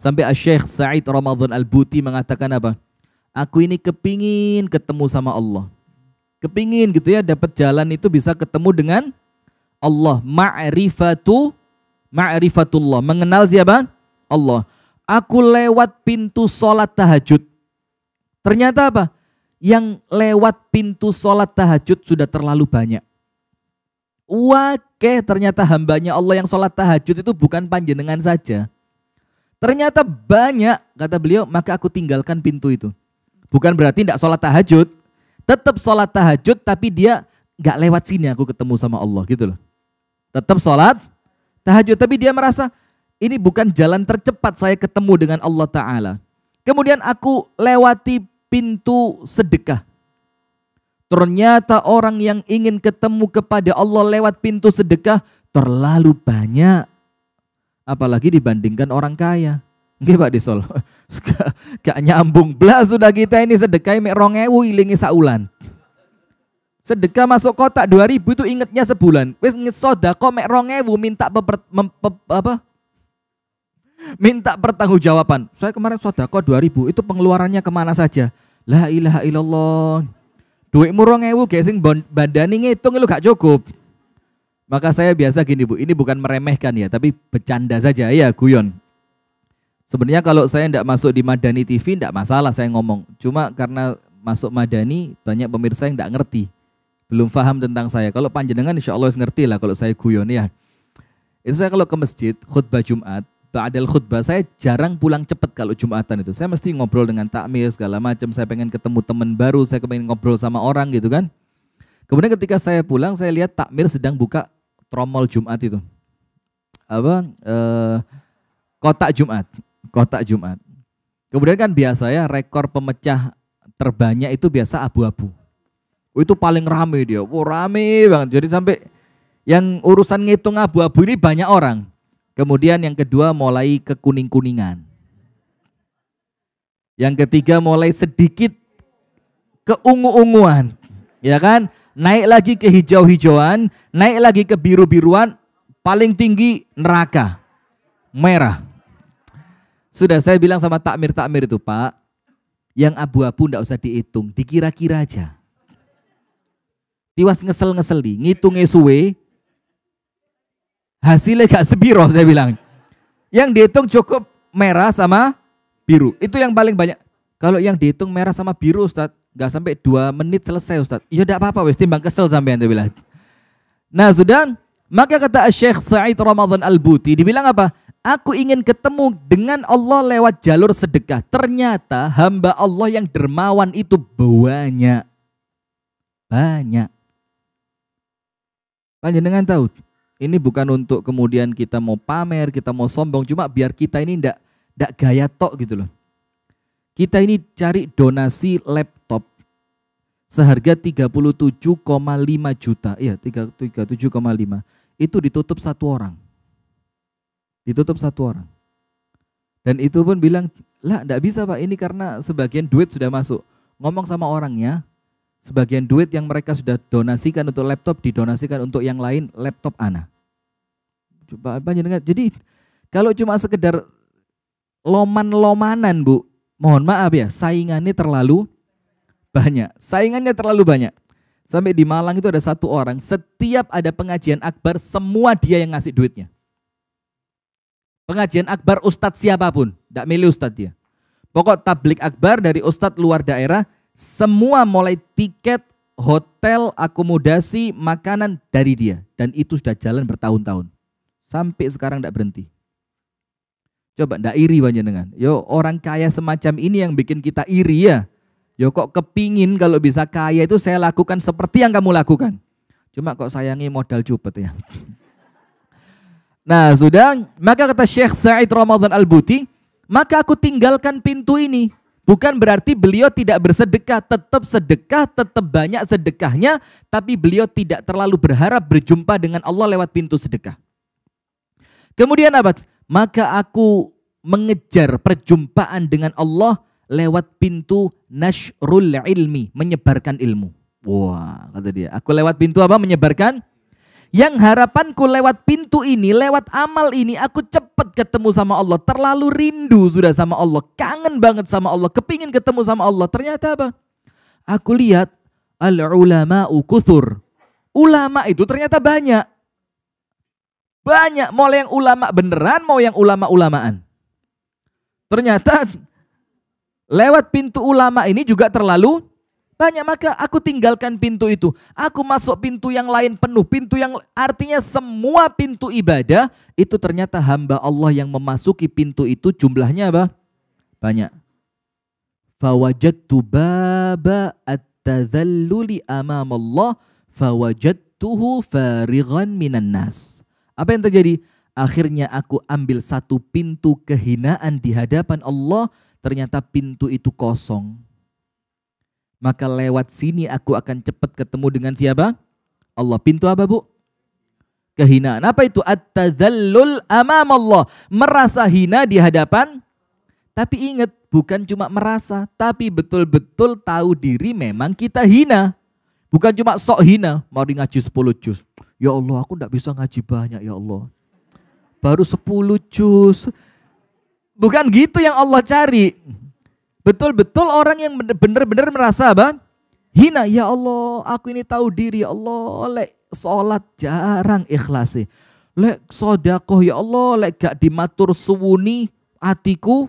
Sampai Syekh Said Ramadan Al-Buti mengatakan apa? Aku ini kepingin ketemu sama Allah. Kepingin gitu ya dapat jalan itu bisa ketemu dengan Allah. Ma'rifatu ma'rifatullah. Mengenal siapa? Allah. Aku lewat pintu sholat tahajud. Ternyata apa? Yang lewat pintu sholat tahajud sudah terlalu banyak. Wakeh, ternyata hambanya Allah yang sholat tahajud itu bukan panjenengan saja. Ternyata banyak, kata beliau, maka aku tinggalkan pintu itu. Bukan berarti tidak sholat tahajud. Tetap sholat tahajud tapi dia nggak lewat sini aku ketemu sama Allah gitu loh. Tetap sholat tahajud tapi dia merasa ini bukan jalan tercepat saya ketemu dengan Allah Ta'ala. Kemudian aku lewati pintu sedekah. Ternyata orang yang ingin ketemu kepada Allah lewat pintu sedekah terlalu banyak. Apalagi dibandingkan orang kaya. Oke Pak Desol. Gak nyambung. Belah sudah kita ini sedekah mek ilingi saulan. Sedekah masuk kotak 2000 itu ingetnya sebulan. Wis sedekah merongewu minta apa? Minta pertanggungjawaban. Saya kemarin dua ribu itu pengeluarannya kemana saja? La ilaha illallah. Duit rong ewu gesing badani ngitung lu gak cukup. Maka saya biasa gini bu, ini bukan meremehkan ya, tapi bercanda saja ya guyon. Sebenarnya kalau saya tidak masuk di Madani TV tidak masalah saya ngomong. Cuma karena masuk Madani banyak pemirsa yang tidak ngerti, belum paham tentang saya. Kalau panjenengan insya Allah ngerti lah kalau saya guyon ya. Itu saya kalau ke masjid khutbah Jumat ba'dal khutbah saya jarang pulang cepat kalau Jumatan itu. Saya mesti ngobrol dengan takmir segala macam. Saya pengen ketemu teman baru, saya pengen ngobrol sama orang gitu kan. Kemudian ketika saya pulang saya lihat takmir sedang buka tromol Jumat itu. Apa eh, kotak Jumat, kotak Jumat. Kemudian kan biasa ya rekor pemecah terbanyak itu biasa abu-abu. Itu paling rame dia. Oh, rame banget. Jadi sampai yang urusan ngitung abu-abu ini banyak orang. Kemudian yang kedua mulai kekuning-kuningan. Yang ketiga mulai sedikit keungu-unguan. Ya kan? Naik lagi ke hijau-hijauan, naik lagi ke biru-biruan, paling tinggi neraka. Merah. Sudah saya bilang sama takmir-takmir itu, Pak, yang abu-abu ndak usah dihitung, dikira-kira aja. Tiwas ngesel-ngesel di, suwe, Hasilnya gak sepiro saya bilang. Yang dihitung cukup merah sama biru. Itu yang paling banyak. Kalau yang dihitung merah sama biru Ustaz, gak sampai dua menit selesai Ustaz. Ya tidak apa-apa wes timbang kesel sampai anda bilang. Nah sudah, maka kata Syekh Sa'id Ramadan Al-Buti dibilang apa? Aku ingin ketemu dengan Allah lewat jalur sedekah. Ternyata hamba Allah yang dermawan itu banyak. Banyak. Panjenengan tahu, ini bukan untuk kemudian kita mau pamer, kita mau sombong, cuma biar kita ini ndak ndak gaya tok gitu loh. Kita ini cari donasi laptop seharga 37,5 juta. Iya, 37,5. Itu ditutup satu orang. Ditutup satu orang. Dan itu pun bilang, lah ndak bisa pak ini karena sebagian duit sudah masuk. Ngomong sama orangnya, Sebagian duit yang mereka sudah donasikan untuk laptop didonasikan untuk yang lain laptop anak. Coba dengar? Jadi kalau cuma sekedar loman-lomanan, Bu, mohon maaf ya, saingannya terlalu banyak. Saingannya terlalu banyak. Sampai di Malang itu ada satu orang, setiap ada pengajian akbar, semua dia yang ngasih duitnya. Pengajian akbar ustadz siapapun, tidak milih ustadz dia. Pokok tablik akbar dari ustadz luar daerah, semua mulai tiket, hotel, akomodasi, makanan dari dia. Dan itu sudah jalan bertahun-tahun. Sampai sekarang tidak berhenti. Coba tidak iri banyak dengan, Yo orang kaya semacam ini yang bikin kita iri ya. Yo kok kepingin kalau bisa kaya itu saya lakukan seperti yang kamu lakukan. Cuma kok sayangi modal cupet ya. Nah sudah, maka kata Syekh Said Ramadan Al-Buti, maka aku tinggalkan pintu ini. Bukan berarti beliau tidak bersedekah, tetap sedekah, tetap banyak sedekahnya, tapi beliau tidak terlalu berharap berjumpa dengan Allah lewat pintu sedekah. Kemudian apa? Maka aku mengejar perjumpaan dengan Allah lewat pintu nashrul ilmi, menyebarkan ilmu. Wah, kata dia. Aku lewat pintu apa? Menyebarkan yang harapanku lewat pintu ini, lewat amal ini aku cepat ketemu sama Allah. Terlalu rindu sudah sama Allah. Kangen banget sama Allah. Kepingin ketemu sama Allah. Ternyata apa? Aku lihat al-ulama'u kuthur. Ulama itu ternyata banyak. Banyak. Mau yang ulama beneran, mau yang ulama-ulamaan. Ternyata lewat pintu ulama ini juga terlalu banyak maka aku tinggalkan pintu itu. Aku masuk pintu yang lain penuh. Pintu yang artinya semua pintu ibadah itu ternyata hamba Allah yang memasuki pintu itu jumlahnya apa? Banyak. Fawajadtu baba at-tadhalluli Allah. fawajadtuhu farighan minan nas. Apa yang terjadi? Akhirnya aku ambil satu pintu kehinaan di hadapan Allah, ternyata pintu itu kosong maka lewat sini aku akan cepat ketemu dengan siapa? Allah. Pintu apa bu? Kehinaan. Apa itu? at tazallul amam Allah. Merasa hina di hadapan. Tapi ingat, bukan cuma merasa. Tapi betul-betul tahu diri memang kita hina. Bukan cuma sok hina. Mari ngaji 10 juz. Ya Allah, aku tidak bisa ngaji banyak ya Allah. Baru 10 juz. Bukan gitu yang Allah cari. Betul-betul orang yang benar-benar merasa apa? Hina, ya Allah, aku ini tahu diri, ya Allah, lek sholat jarang ikhlas Lek sodakoh, ya Allah, lek gak dimatur suwuni, atiku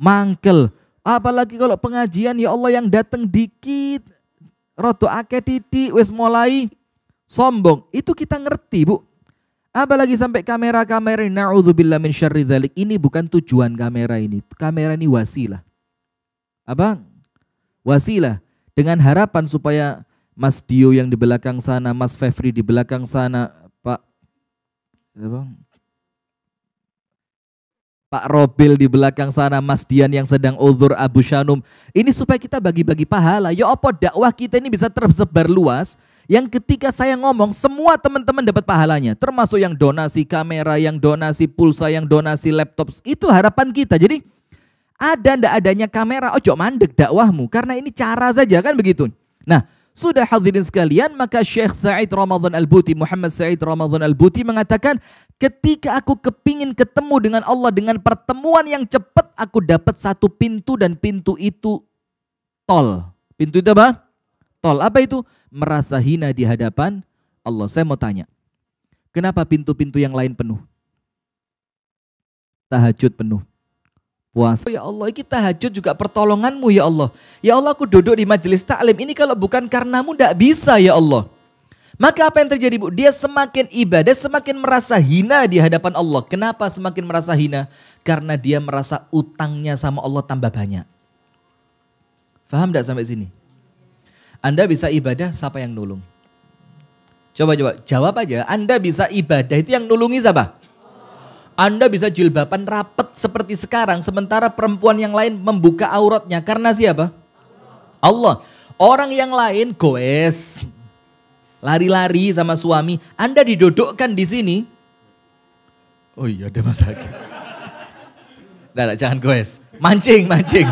mangkel. Apalagi kalau pengajian, ya Allah yang datang dikit, roto ake titik, wes mulai sombong. Itu kita ngerti, Bu. Apalagi sampai kamera-kamera, na'udzubillah min syarri dhalik. Ini bukan tujuan kamera ini. Kamera ini wasilah apa wasilah dengan harapan supaya Mas Dio yang di belakang sana, Mas Fevri di belakang sana, Pak apa? Ya Pak Robil di belakang sana, Mas Dian yang sedang uzur Abu Shanum. Ini supaya kita bagi-bagi pahala. Ya apa dakwah kita ini bisa tersebar luas yang ketika saya ngomong semua teman-teman dapat pahalanya. Termasuk yang donasi kamera, yang donasi pulsa, yang donasi laptop. Itu harapan kita. Jadi ada ndak adanya kamera, ojo mandek dakwahmu. Karena ini cara saja kan begitu. Nah, sudah hadirin sekalian, maka Syekh Said Ramadan Al-Buti, Muhammad Said Ramadan Al-Buti mengatakan, ketika aku kepingin ketemu dengan Allah dengan pertemuan yang cepat, aku dapat satu pintu dan pintu itu tol. Pintu itu apa? Tol. Apa itu? Merasa hina di hadapan Allah. Saya mau tanya, kenapa pintu-pintu yang lain penuh? Tahajud penuh puasa. Ya Allah, kita hajud juga pertolonganmu ya Allah. Ya Allah, aku duduk di majelis taklim ini kalau bukan karenamu tidak bisa ya Allah. Maka apa yang terjadi bu? Dia semakin ibadah, semakin merasa hina di hadapan Allah. Kenapa semakin merasa hina? Karena dia merasa utangnya sama Allah tambah banyak. Faham tidak sampai sini? Anda bisa ibadah, siapa yang nulung? Coba coba jawab aja. Anda bisa ibadah itu yang nulungi siapa? Anda bisa jilbaban rapat seperti sekarang sementara perempuan yang lain membuka auratnya karena siapa? Allah. Orang yang lain goes lari-lari sama suami, Anda didodokkan di sini. Oh iya ada masakin. Nah, jangan goes. Mancing, mancing.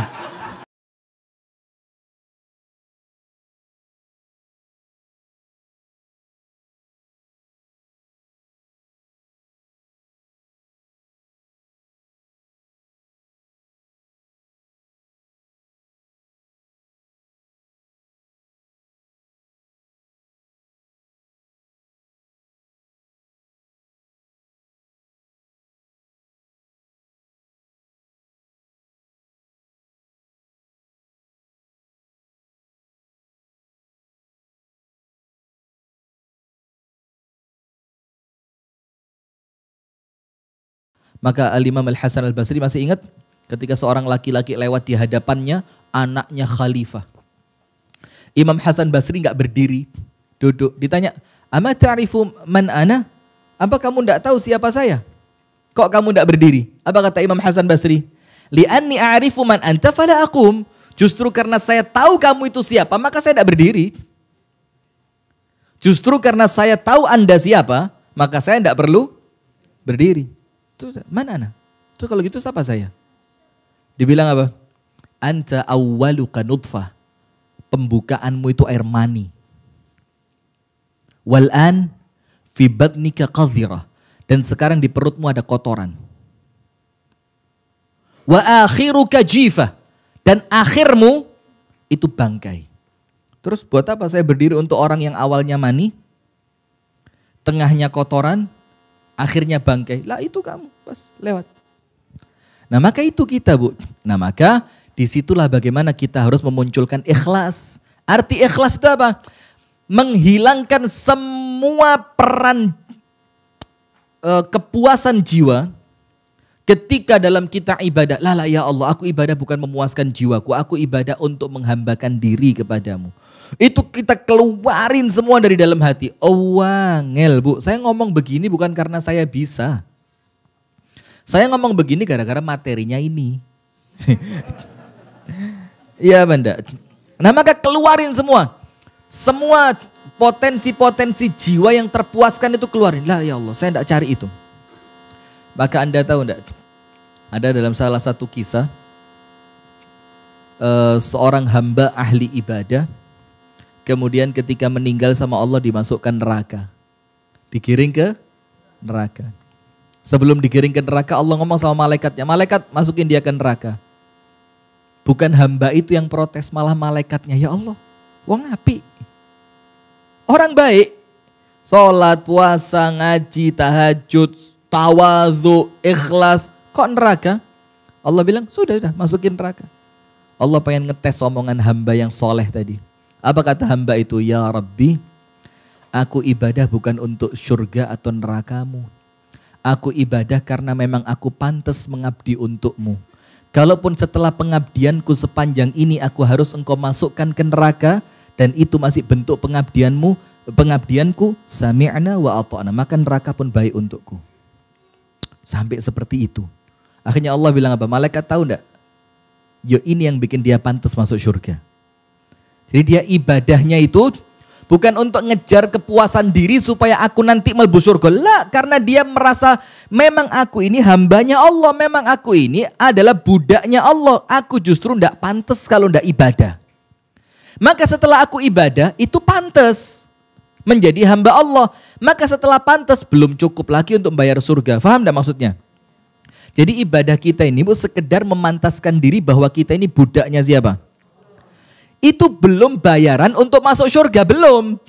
Maka Al-Imam Al-Hasan Al-Basri masih ingat ketika seorang laki-laki lewat di hadapannya anaknya khalifah. Imam Hasan Basri nggak berdiri, duduk. Ditanya, "Ama ta'rifu man ana?" Apa kamu enggak tahu siapa saya? Kok kamu enggak berdiri? Apa kata Imam Hasan Basri? "Li'anni a'rifu man anta fala aqum." Justru karena saya tahu kamu itu siapa, maka saya tidak berdiri. Justru karena saya tahu Anda siapa, maka saya tidak perlu berdiri. Terus mana ana? Terus kalau gitu siapa saya? Dibilang apa? Anta awwaluka nutfah. Pembukaanmu itu air mani. Wal'an fi batnika qadhirah. Dan sekarang di perutmu ada kotoran. Wa akhiruka jifah. Dan akhirmu itu bangkai. Terus buat apa saya berdiri untuk orang yang awalnya mani? Tengahnya kotoran, akhirnya bangkai. Lah itu kamu pas lewat. Nah maka itu kita bu. Nah maka disitulah bagaimana kita harus memunculkan ikhlas. Arti ikhlas itu apa? Menghilangkan semua peran e, kepuasan jiwa Ketika dalam kita ibadah, lala ya Allah, aku ibadah bukan memuaskan jiwaku, aku ibadah untuk menghambakan diri kepadamu. Itu kita keluarin semua dari dalam hati. Oh wangel bu, saya ngomong begini bukan karena saya bisa. Saya ngomong begini gara-gara materinya ini. Iya benda. Nah maka keluarin semua. Semua potensi-potensi jiwa yang terpuaskan itu keluarin. Lah ya Allah, saya tidak cari itu. Maka Anda tahu tidak? Ada dalam salah satu kisah eh, seorang hamba ahli ibadah kemudian ketika meninggal sama Allah dimasukkan neraka. Digiring ke neraka. Sebelum digiring ke neraka Allah ngomong sama malaikatnya, malaikat masukin dia ke neraka. Bukan hamba itu yang protes malah malaikatnya, ya Allah wong api. Orang baik, sholat, puasa, ngaji, tahajud, tawadhu ikhlas, kok neraka? Allah bilang, sudah, sudah, masukin neraka. Allah pengen ngetes omongan hamba yang soleh tadi. Apa kata hamba itu? Ya Rabbi, aku ibadah bukan untuk surga atau nerakamu. Aku ibadah karena memang aku pantas mengabdi untukmu. Kalaupun setelah pengabdianku sepanjang ini aku harus engkau masukkan ke neraka dan itu masih bentuk pengabdianmu, pengabdianku, sami'na wa ata'na, maka neraka pun baik untukku. Sampai seperti itu. Akhirnya Allah bilang apa? Malaikat tahu enggak? Yo ini yang bikin dia pantas masuk surga. Jadi dia ibadahnya itu bukan untuk ngejar kepuasan diri supaya aku nanti melbu surga. Lah, karena dia merasa memang aku ini hambanya Allah, memang aku ini adalah budaknya Allah. Aku justru ndak pantas kalau ndak ibadah. Maka setelah aku ibadah itu pantas menjadi hamba Allah. Maka setelah pantas belum cukup lagi untuk membayar surga. Faham ndak maksudnya? Jadi ibadah kita ini bu sekedar memantaskan diri bahwa kita ini budaknya siapa? Itu belum bayaran untuk masuk surga, belum.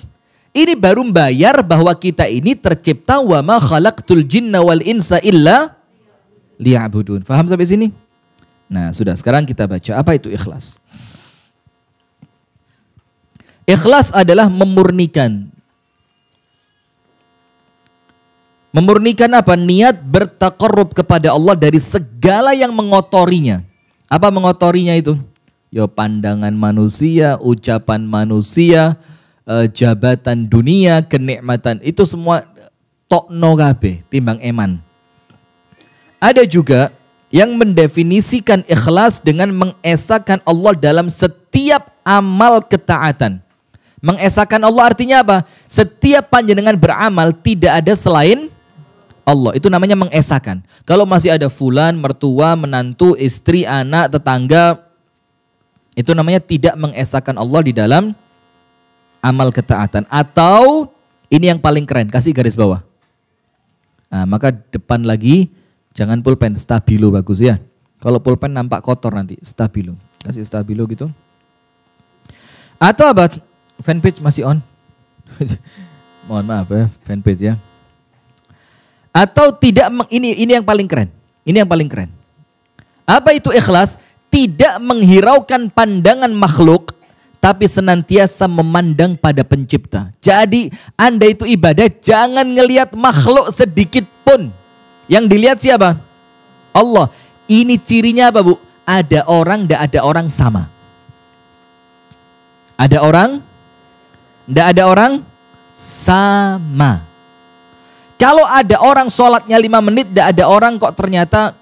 Ini baru bayar bahwa kita ini tercipta wa ma khalaqtul jinna wal insa illa liya'budun. Faham sampai sini? Nah, sudah sekarang kita baca apa itu ikhlas. Ikhlas adalah memurnikan, Memurnikan apa? Niat bertakorup kepada Allah dari segala yang mengotorinya. Apa mengotorinya itu? Yo pandangan manusia, ucapan manusia, eh, jabatan dunia, kenikmatan. Itu semua tokno kabe, timbang eman. Ada juga yang mendefinisikan ikhlas dengan mengesahkan Allah dalam setiap amal ketaatan. Mengesahkan Allah artinya apa? Setiap panjenengan beramal tidak ada selain Allah. Itu namanya mengesahkan. Kalau masih ada fulan, mertua, menantu, istri, anak, tetangga, itu namanya tidak mengesahkan Allah di dalam amal ketaatan. Atau ini yang paling keren, kasih garis bawah. Nah, maka depan lagi, jangan pulpen, stabilo bagus ya. Kalau pulpen nampak kotor nanti, stabilo. Kasih stabilo gitu. Atau apa? Fanpage masih on? Mohon maaf ya, fanpage ya atau tidak ini ini yang paling keren. Ini yang paling keren. Apa itu ikhlas? Tidak menghiraukan pandangan makhluk tapi senantiasa memandang pada pencipta. Jadi Anda itu ibadah jangan ngelihat makhluk sedikit pun. Yang dilihat siapa? Allah. Ini cirinya apa Bu? Ada orang, tidak ada orang sama. Ada orang, tidak ada orang sama. Kalau ada orang sholatnya lima menit, tidak ada orang kok ternyata,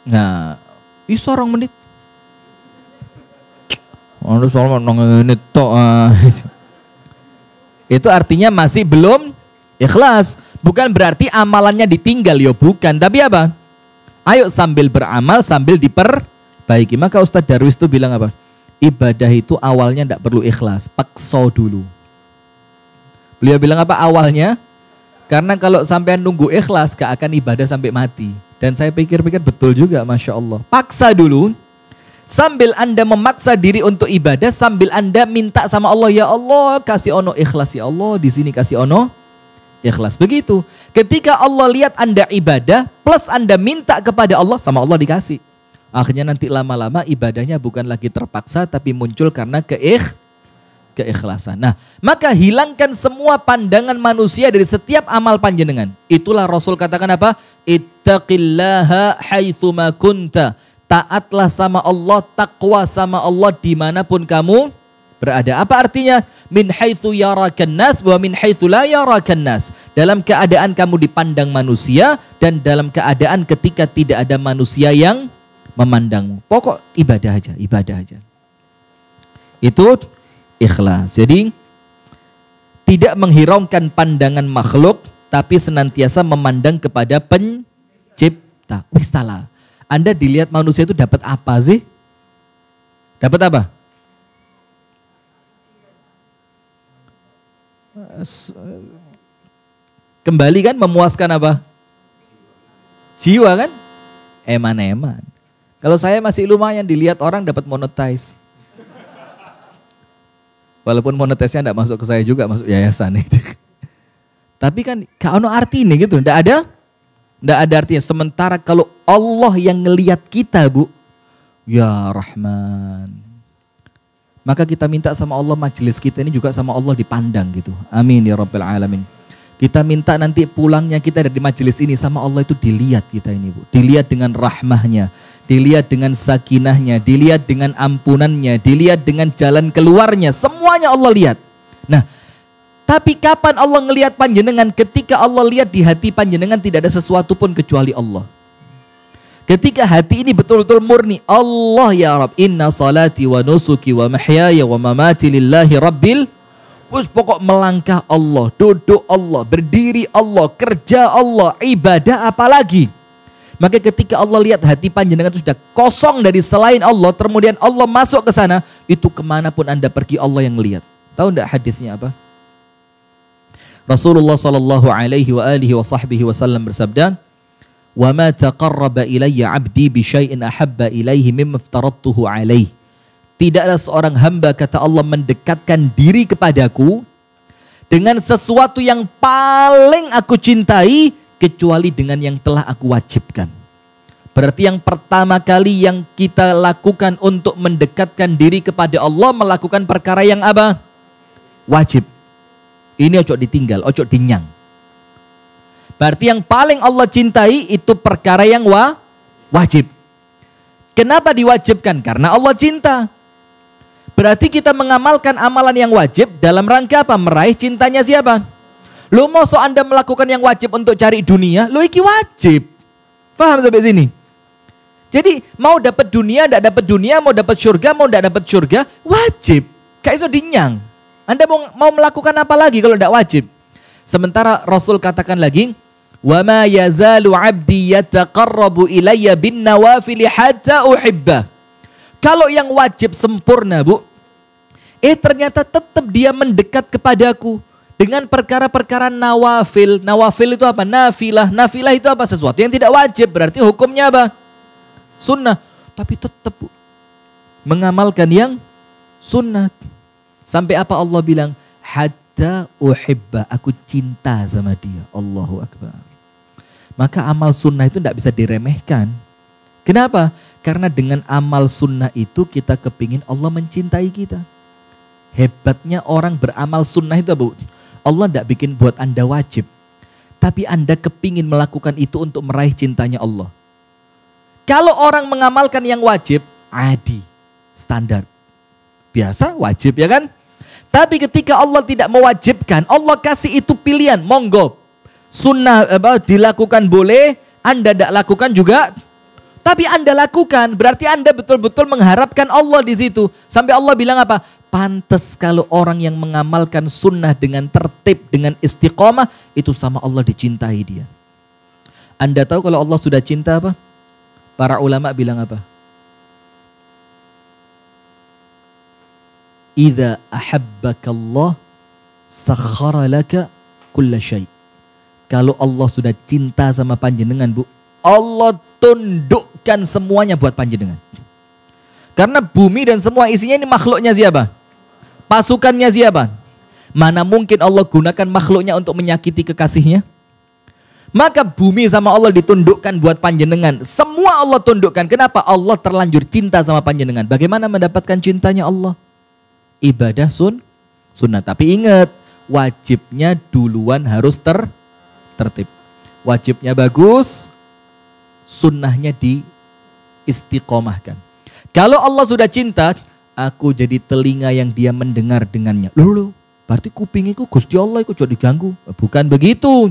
nah, iso orang menit. Anda sholat menit ah. Itu artinya masih belum ikhlas. Bukan berarti amalannya ditinggal, ya bukan. Tapi apa? Ayo sambil beramal, sambil diperbaiki. Maka Ustadz Darwis itu bilang apa? Ibadah itu awalnya tidak perlu ikhlas, pakso dulu. Beliau bilang apa awalnya? Karena kalau sampai nunggu ikhlas gak akan ibadah sampai mati. Dan saya pikir-pikir betul juga Masya Allah. Paksa dulu. Sambil Anda memaksa diri untuk ibadah, sambil Anda minta sama Allah, ya Allah kasih ono ikhlas, ya Allah di sini kasih ono ikhlas. Begitu. Ketika Allah lihat Anda ibadah, plus Anda minta kepada Allah, sama Allah dikasih. Akhirnya nanti lama-lama ibadahnya bukan lagi terpaksa, tapi muncul karena keikh keikhlasan. Nah, maka hilangkan semua pandangan manusia dari setiap amal panjenengan. Itulah Rasul katakan apa? Ittaqillaha haithuma kunta. Taatlah sama Allah, takwa sama Allah dimanapun kamu berada. Apa artinya? Min haithu yarakan nas wa min haithu la yarakan nas. Dalam keadaan kamu dipandang manusia dan dalam keadaan ketika tidak ada manusia yang memandangmu. Pokok ibadah aja, ibadah aja. Itu ikhlas. Jadi tidak menghiraukan pandangan makhluk tapi senantiasa memandang kepada pencipta. Wih Anda dilihat manusia itu dapat apa sih? Dapat apa? Kembali kan memuaskan apa? Jiwa kan? Eman-eman. Kalau saya masih lumayan dilihat orang dapat monetize. Walaupun monetisnya tidak masuk ke saya juga, masuk yayasan itu. Tapi kan kau arti nih gitu, tidak ada, tidak ada artinya. Sementara kalau Allah yang ngelihat kita bu, ya Rahman. Maka kita minta sama Allah majelis kita ini juga sama Allah dipandang gitu. Amin ya Robbal Alamin. Kita minta nanti pulangnya kita dari majelis ini sama Allah itu dilihat kita ini bu. Dilihat dengan rahmahnya dilihat dengan sakinahnya, dilihat dengan ampunannya, dilihat dengan jalan keluarnya, semuanya Allah lihat. Nah, tapi kapan Allah ngelihat panjenengan? Ketika Allah lihat di hati panjenengan tidak ada sesuatu pun kecuali Allah. Ketika hati ini betul-betul murni, Allah ya Rabb, inna salati wa nusuki wa mahyaya wa mamati lillahi rabbil Terus pokok melangkah Allah, duduk Allah, berdiri Allah, kerja Allah, ibadah apalagi. lagi maka ketika Allah lihat hati panjenengan itu sudah kosong dari selain Allah, kemudian Allah masuk ke sana, itu kemanapun Anda pergi Allah yang lihat. Tahu tidak hadisnya apa? Rasulullah sallallahu alaihi wa alihi wa sahbihi wasallam bersabda, "Wahai ma taqarraba ilayya 'abdi bi syai'in ahabba ilaihi mimma Tidaklah seorang hamba kata Allah mendekatkan diri kepadaku dengan sesuatu yang paling aku cintai kecuali dengan yang telah aku wajibkan. Berarti yang pertama kali yang kita lakukan untuk mendekatkan diri kepada Allah melakukan perkara yang apa? Wajib. Ini ojo ditinggal, ojo dinyang. Berarti yang paling Allah cintai itu perkara yang wa, wajib. Kenapa diwajibkan? Karena Allah cinta. Berarti kita mengamalkan amalan yang wajib dalam rangka apa? Meraih cintanya siapa? Lo so Anda melakukan yang wajib untuk cari dunia, lu iki wajib. Faham sampai sini? Jadi mau dapat dunia, tidak dapat dunia, mau dapat surga, mau tidak dapat surga, wajib. Kayak so dinyang. Anda mau, mau melakukan apa lagi kalau tidak wajib? Sementara Rasul katakan lagi, وَمَا يَزَالُ yazalu يَتَقَرَّبُ إِلَيَّ بِالنَّوَافِلِ bin أُحِبَّهِ Kalau yang wajib sempurna, Bu, eh ternyata tetap dia mendekat kepadaku dengan perkara-perkara nawafil. Nawafil itu apa? Nafilah. Nafilah itu apa? Sesuatu yang tidak wajib. Berarti hukumnya apa? Sunnah. Tapi tetap mengamalkan yang sunnah. Sampai apa Allah bilang? Hatta uhibba. Aku cinta sama dia. Allahu Akbar. Maka amal sunnah itu tidak bisa diremehkan. Kenapa? Karena dengan amal sunnah itu kita kepingin Allah mencintai kita. Hebatnya orang beramal sunnah itu apa? Allah tidak bikin buat Anda wajib. Tapi Anda kepingin melakukan itu untuk meraih cintanya Allah. Kalau orang mengamalkan yang wajib, adi, standar. Biasa wajib ya kan? Tapi ketika Allah tidak mewajibkan, Allah kasih itu pilihan, monggo. Sunnah apa, dilakukan boleh, Anda tidak lakukan juga tapi Anda lakukan, berarti Anda betul-betul mengharapkan Allah di situ. Sampai Allah bilang apa? pantas kalau orang yang mengamalkan sunnah dengan tertib, dengan istiqomah, itu sama Allah dicintai dia. Anda tahu kalau Allah sudah cinta apa? Para ulama bilang apa? Idza ahabbakallah sakhara laka kulla syait. Kalau Allah sudah cinta sama panjenengan, Bu, Allah tundukkan semuanya buat panjenengan. Karena bumi dan semua isinya ini makhluknya siapa? Pasukannya siapa? Mana mungkin Allah gunakan makhluknya untuk menyakiti kekasihnya? Maka bumi sama Allah ditundukkan buat panjenengan. Semua Allah tundukkan. Kenapa? Allah terlanjur cinta sama panjenengan. Bagaimana mendapatkan cintanya Allah? Ibadah sun, sunnah. Tapi ingat, wajibnya duluan harus ter, tertib. Wajibnya bagus, sunnahnya di istiqomahkan. Kalau Allah sudah cinta, aku jadi telinga yang dia mendengar dengannya. Loh, berarti kupingiku Gusti Allah itu jadi ganggu. Bukan begitu.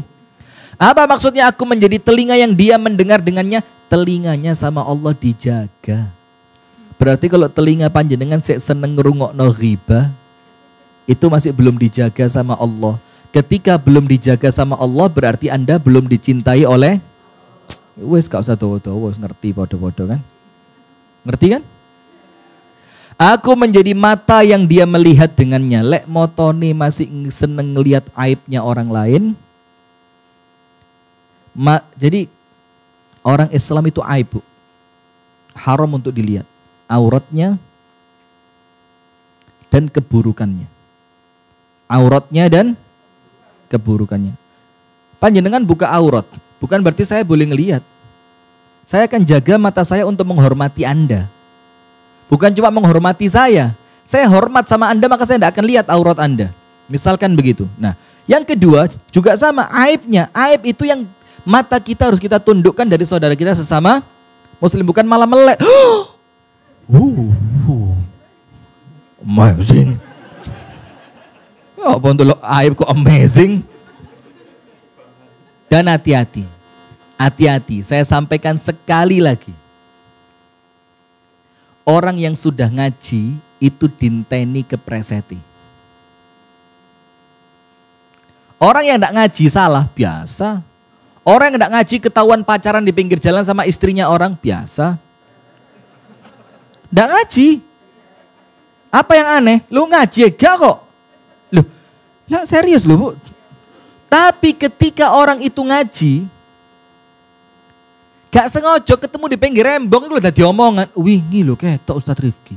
Apa maksudnya aku menjadi telinga yang dia mendengar dengannya? Telinganya sama Allah dijaga. Berarti kalau telinga panjenengan saya seneng no riba, itu masih belum dijaga sama Allah. Ketika belum dijaga sama Allah berarti Anda belum dicintai oleh wes gak usah tahu-tahu, ngerti bodoh-bodoh kan? Ngerti kan? Aku menjadi mata yang dia melihat dengannya. Lek motone masih seneng lihat aibnya orang lain. Ma, jadi orang Islam itu aib, Bu. Haram untuk dilihat. Auratnya dan keburukannya. Auratnya dan keburukannya. Panjenengan buka aurat, bukan berarti saya boleh ngelihat. Saya akan jaga mata saya untuk menghormati Anda Bukan cuma menghormati saya. Saya hormat sama Anda maka saya tidak akan lihat aurat Anda. Misalkan begitu. Nah, yang kedua juga sama aibnya. Aib itu yang mata kita harus kita tundukkan dari saudara kita sesama muslim bukan malah melek. Uh, Amazing. Oh, apa untuk aib kok amazing. Dan hati-hati. Hati-hati. Saya sampaikan sekali lagi orang yang sudah ngaji itu dinteni kepreseti. Orang yang tidak ngaji salah biasa. Orang yang tidak ngaji ketahuan pacaran di pinggir jalan sama istrinya orang biasa. Tidak ngaji. Apa yang aneh? Lu ngaji gak kok? Lu, lah serius lu bu. Tapi ketika orang itu ngaji, Gak sengaja ketemu di pinggir rembong itu udah diomongan. Wingi lo ketok Ustaz Rifki.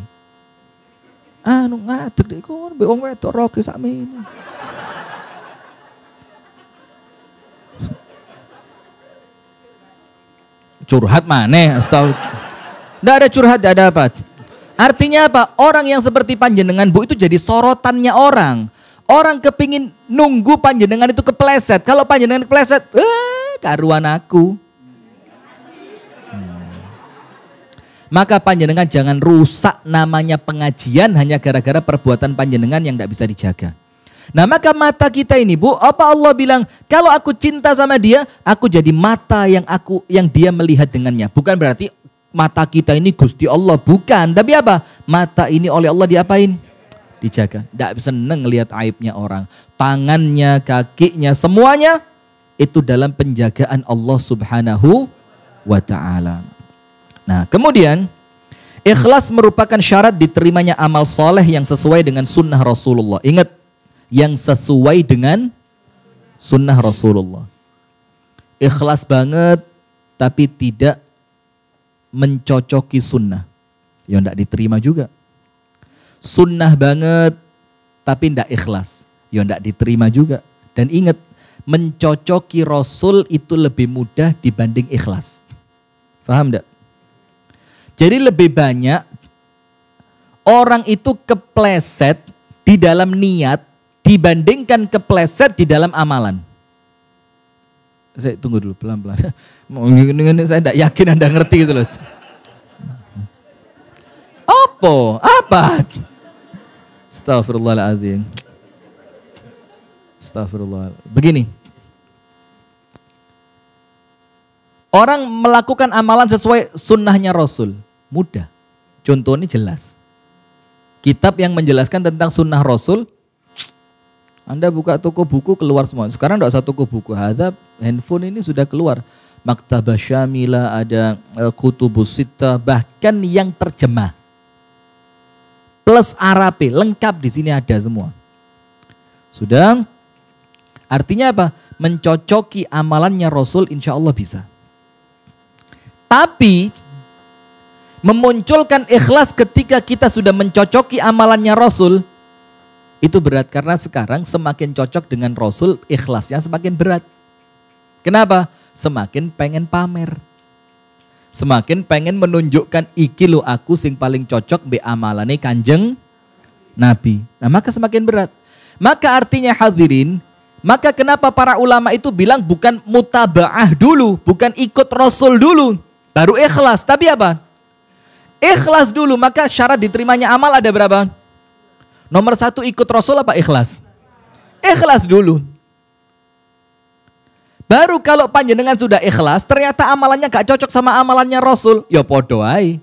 Anu ngadeg dek kon mbek wetok roke roge ini curhat mana, astagfirullah. Tidak ada curhat, tidak ada apa. Artinya apa? Orang yang seperti panjenengan bu itu jadi sorotannya orang. Orang kepingin nunggu panjenengan itu kepleset. Kalau panjenengan kepleset, eh karuan aku. Maka panjenengan jangan rusak namanya pengajian hanya gara-gara perbuatan panjenengan yang tidak bisa dijaga. Nah maka mata kita ini bu, apa Allah bilang kalau aku cinta sama dia, aku jadi mata yang aku yang dia melihat dengannya. Bukan berarti mata kita ini gusti Allah, bukan. Tapi apa? Mata ini oleh Allah diapain? Dijaga. Tidak seneng lihat aibnya orang. Tangannya, kakinya, semuanya itu dalam penjagaan Allah subhanahu wa ta'ala. Nah, kemudian ikhlas merupakan syarat diterimanya amal soleh yang sesuai dengan sunnah Rasulullah. Ingat, yang sesuai dengan sunnah Rasulullah. Ikhlas banget, tapi tidak mencocoki sunnah. Ya tidak diterima juga. Sunnah banget, tapi tidak ikhlas. Ya tidak diterima juga. Dan ingat, mencocoki Rasul itu lebih mudah dibanding ikhlas. Faham tidak? Jadi lebih banyak orang itu kepleset di dalam niat dibandingkan kepleset di dalam amalan. Saya tunggu dulu pelan-pelan. Saya tidak yakin Anda ngerti gitu loh. Apa? Apa? Astagfirullahaladzim. Astagfirullah. Begini, Orang melakukan amalan sesuai sunnahnya Rasul. Mudah. Contoh ini jelas. Kitab yang menjelaskan tentang sunnah Rasul. Anda buka toko buku keluar semua. Sekarang tidak usah toko buku. Hadap handphone ini sudah keluar. Maktabah Syamila, ada eh, Kutubus Sita, bahkan yang terjemah. Plus Arabi, lengkap di sini ada semua. Sudah, artinya apa? Mencocoki amalannya Rasul insya Allah bisa. Tapi memunculkan ikhlas ketika kita sudah mencocoki amalannya Rasul itu berat karena sekarang semakin cocok dengan Rasul ikhlasnya semakin berat. Kenapa? Semakin pengen pamer. Semakin pengen menunjukkan iki lo aku sing paling cocok be amalane Kanjeng Nabi. Nah, maka semakin berat. Maka artinya hadirin, maka kenapa para ulama itu bilang bukan mutabaah dulu, bukan ikut Rasul dulu, Baru ikhlas. Tapi apa? Ikhlas dulu. Maka syarat diterimanya amal ada berapa? Nomor satu ikut Rasul apa ikhlas? Ikhlas dulu. Baru kalau panjenengan sudah ikhlas, ternyata amalannya gak cocok sama amalannya Rasul, ya podoai.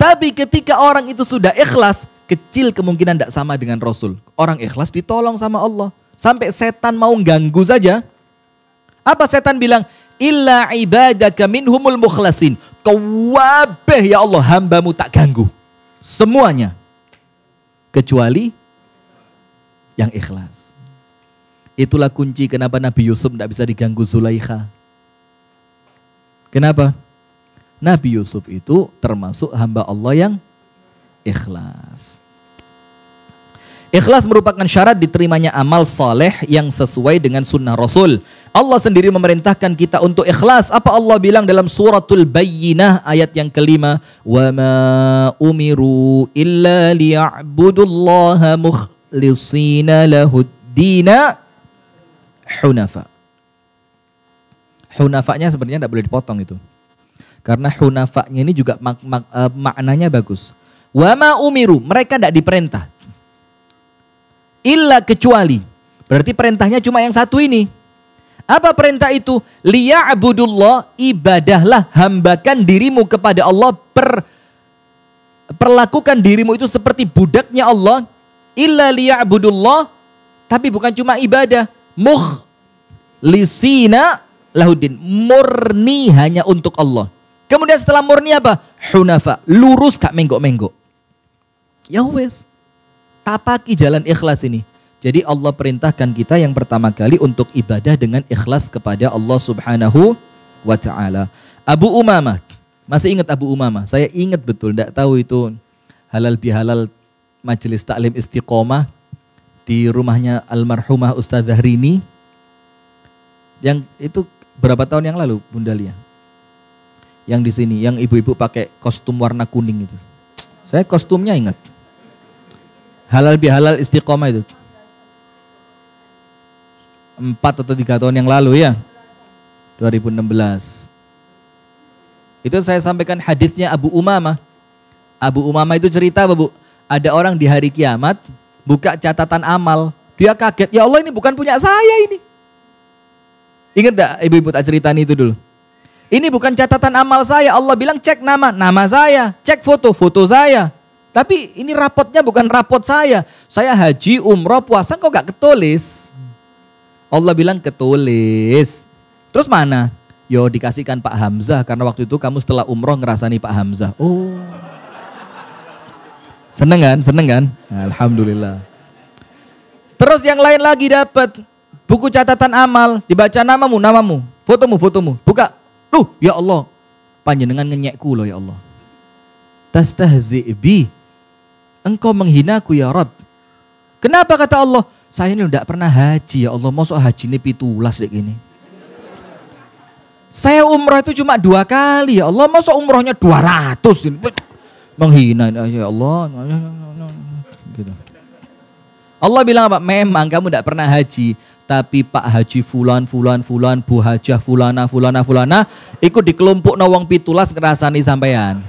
Tapi ketika orang itu sudah ikhlas, kecil kemungkinan gak sama dengan Rasul. Orang ikhlas ditolong sama Allah. Sampai setan mau ganggu saja. Apa setan bilang? illa ibadaka minhumul mukhlasin. Kewabeh ya Allah hambamu tak ganggu. Semuanya. Kecuali yang ikhlas. Itulah kunci kenapa Nabi Yusuf tidak bisa diganggu Zulaikha. Kenapa? Nabi Yusuf itu termasuk hamba Allah yang ikhlas. Ikhlas merupakan syarat diterimanya amal soleh yang sesuai dengan sunnah Rasul. Allah sendiri memerintahkan kita untuk ikhlas. Apa Allah bilang dalam suratul Bayyinah ayat yang kelima? وَمَا أُمِرُوا إِلَّا لِيَعْبُدُ اللَّهَ مُخْلِصِينَ لَهُ الدِّينَ حُنَفَ Hunafaknya sebenarnya tidak boleh dipotong itu. Karena hunafaknya ini juga mak mak eh, maknanya bagus. Wama umiru, mereka tidak diperintah Illa kecuali. Berarti perintahnya cuma yang satu ini. Apa perintah itu? Liya'budullah, ibadahlah, hambakan dirimu kepada Allah, per, perlakukan dirimu itu seperti budaknya Allah. Illa liya'budullah, tapi bukan cuma ibadah. Muh, lisina, lahudin. Murni hanya untuk Allah. Kemudian setelah murni apa? Hunafa, lurus kak menggok-menggok. Ya Tapaki jalan ikhlas ini. Jadi Allah perintahkan kita yang pertama kali untuk ibadah dengan ikhlas kepada Allah Subhanahu wa taala. Abu Umamah, masih ingat Abu Umamah? Saya ingat betul, tidak tahu itu halal bihalal majelis taklim istiqomah di rumahnya almarhumah Ustazah Rini. Yang itu berapa tahun yang lalu Bunda Lia? Yang di sini, yang ibu-ibu pakai kostum warna kuning itu. Saya kostumnya ingat halal bihalal istiqomah itu empat atau tiga tahun yang lalu ya 2016 itu saya sampaikan hadisnya Abu Umama Abu Umama itu cerita bu ada orang di hari kiamat buka catatan amal dia kaget ya Allah ini bukan punya saya ini ingat tak ibu-ibu tak ceritain itu dulu ini bukan catatan amal saya Allah bilang cek nama nama saya cek foto foto saya tapi ini rapotnya bukan rapot saya. Saya haji, umroh, puasa kok gak ketulis. Allah bilang ketulis. Terus mana? Yo dikasihkan Pak Hamzah karena waktu itu kamu setelah umroh ngerasani Pak Hamzah. Oh. Seneng kan? Seneng kan? Alhamdulillah. Terus yang lain lagi dapat buku catatan amal, dibaca namamu, namamu, fotomu, fotomu. Buka. Duh, ya Allah. Panjenengan ngenyekku loh ya Allah. Tastahzi bi engkau menghinaku ya Rob. Kenapa kata Allah? Saya ini tidak pernah haji ya Allah. Masuk haji ini pitulas kayak gini. Saya umroh itu cuma dua kali ya Allah. Masuk umrohnya dua ratus. Menghina ya Allah. Gitu. Allah bilang apa? Memang kamu tidak pernah haji, tapi Pak Haji Fulan, Fulan, Fulan, Bu Hajah Fulana, Fulana, Fulana, ikut di kelompok nawang pitulas ngerasani sampean.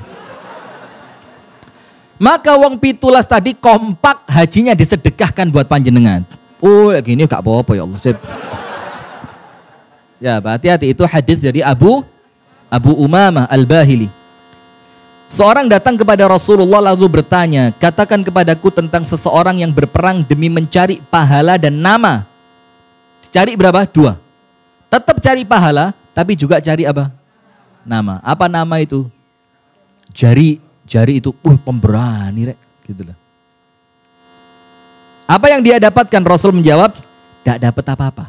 Maka wong pitulas tadi kompak hajinya disedekahkan buat panjenengan. Oh, gini gak apa-apa ya Allah. Sip. Ya, hati-hati itu hadis dari Abu Abu Umamah Al-Bahili. Seorang datang kepada Rasulullah lalu bertanya, "Katakan kepadaku tentang seseorang yang berperang demi mencari pahala dan nama." Cari berapa? Dua. Tetap cari pahala, tapi juga cari apa? Nama. Apa nama itu? Jari jari itu, uh pemberani rek, gitu loh. Apa yang dia dapatkan? Rasul menjawab, tidak dapat apa-apa.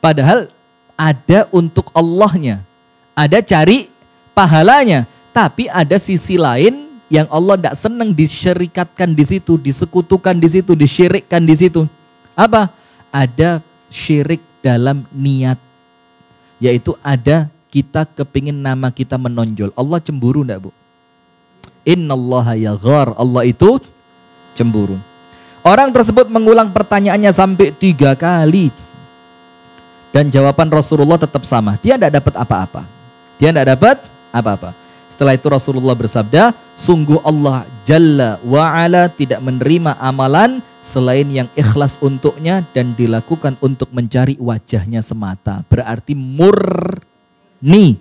Padahal ada untuk Allahnya, ada cari pahalanya, tapi ada sisi lain yang Allah tidak senang disyirikatkan di situ, disekutukan di situ, disyirikkan di situ. Apa? Ada syirik dalam niat, yaitu ada kita kepingin nama kita menonjol. Allah cemburu enggak, Bu? Innallaha yaghar. Allah itu cemburu. Orang tersebut mengulang pertanyaannya sampai tiga kali. Dan jawaban Rasulullah tetap sama. Dia tidak dapat apa-apa. Dia tidak dapat apa-apa. Setelah itu Rasulullah bersabda, sungguh Allah Jalla wa'ala tidak menerima amalan selain yang ikhlas untuknya dan dilakukan untuk mencari wajahnya semata. Berarti mur murni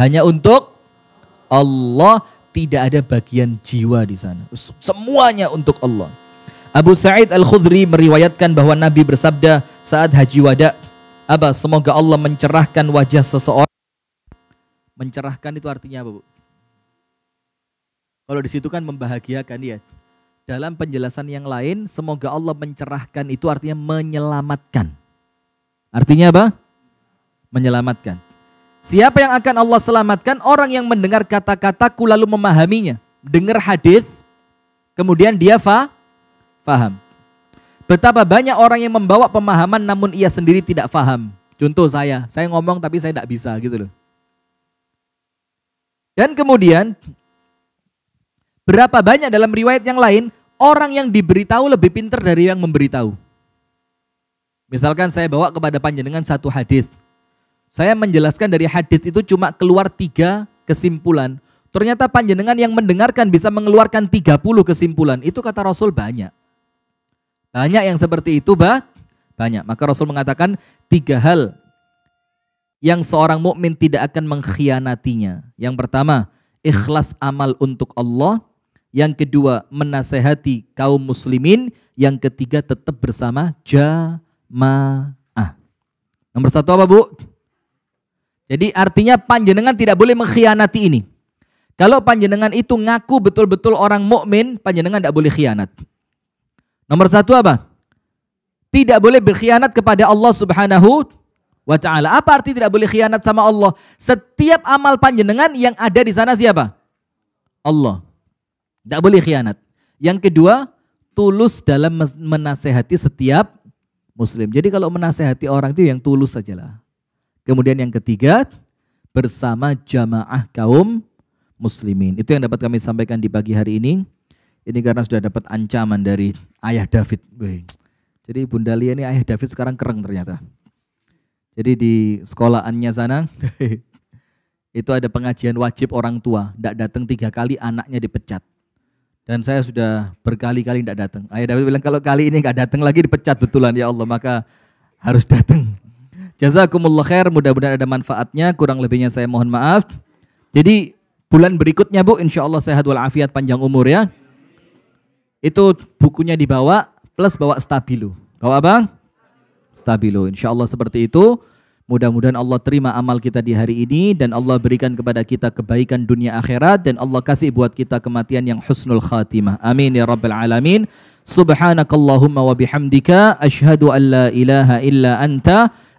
Hanya untuk Allah tidak ada bagian jiwa di sana. Semuanya untuk Allah. Abu Sa'id Al-Khudri meriwayatkan bahwa Nabi bersabda saat haji wada, apa semoga Allah mencerahkan wajah seseorang. Mencerahkan itu artinya apa, Bu? Kalau di situ kan membahagiakan ya. Dalam penjelasan yang lain, semoga Allah mencerahkan itu artinya menyelamatkan. Artinya apa? Menyelamatkan. Siapa yang akan Allah selamatkan? Orang yang mendengar kata-kataku lalu memahaminya. Dengar hadis, kemudian dia fa faham. Betapa banyak orang yang membawa pemahaman namun ia sendiri tidak faham. Contoh saya, saya ngomong tapi saya tidak bisa gitu loh. Dan kemudian berapa banyak dalam riwayat yang lain orang yang diberitahu lebih pintar dari yang memberitahu. Misalkan saya bawa kepada panjenengan satu hadis, saya menjelaskan dari hadith itu cuma keluar tiga kesimpulan. Ternyata panjenengan yang mendengarkan bisa mengeluarkan 30 kesimpulan. Itu kata Rasul banyak. Banyak yang seperti itu, bah. Banyak. Maka Rasul mengatakan tiga hal yang seorang mukmin tidak akan mengkhianatinya. Yang pertama, ikhlas amal untuk Allah. Yang kedua, menasehati kaum muslimin. Yang ketiga, tetap bersama jamaah. Nomor satu apa, Bu? Jadi artinya panjenengan tidak boleh mengkhianati ini. Kalau panjenengan itu ngaku betul-betul orang mukmin, panjenengan tidak boleh khianat. Nomor satu apa? Tidak boleh berkhianat kepada Allah Subhanahu wa taala. Apa arti tidak boleh khianat sama Allah? Setiap amal panjenengan yang ada di sana siapa? Allah. Tidak boleh khianat. Yang kedua, tulus dalam menasehati setiap muslim. Jadi kalau menasehati orang itu yang tulus sajalah. Kemudian yang ketiga, bersama jamaah kaum muslimin. Itu yang dapat kami sampaikan di pagi hari ini. Ini karena sudah dapat ancaman dari ayah David. Jadi Bunda Lia ini ayah David sekarang kereng ternyata. Jadi di sekolahannya sana, itu ada pengajian wajib orang tua. Tidak datang tiga kali anaknya dipecat. Dan saya sudah berkali-kali tidak datang. Ayah David bilang kalau kali ini nggak datang lagi dipecat betulan ya Allah maka harus datang. Jazakumullah khair, mudah-mudahan ada manfaatnya. Kurang lebihnya saya mohon maaf. Jadi bulan berikutnya Bu, insya Allah sehat walafiat panjang umur ya. Itu bukunya dibawa, plus bawa stabilo. Bawa apa? Stabilo. Insya Allah seperti itu. Mudah-mudahan Allah terima amal kita di hari ini dan Allah berikan kepada kita kebaikan dunia akhirat dan Allah kasih buat kita kematian yang husnul khatimah. Amin ya rabbal alamin. Subhanakallahumma wa bihamdika asyhadu an la ilaha illa anta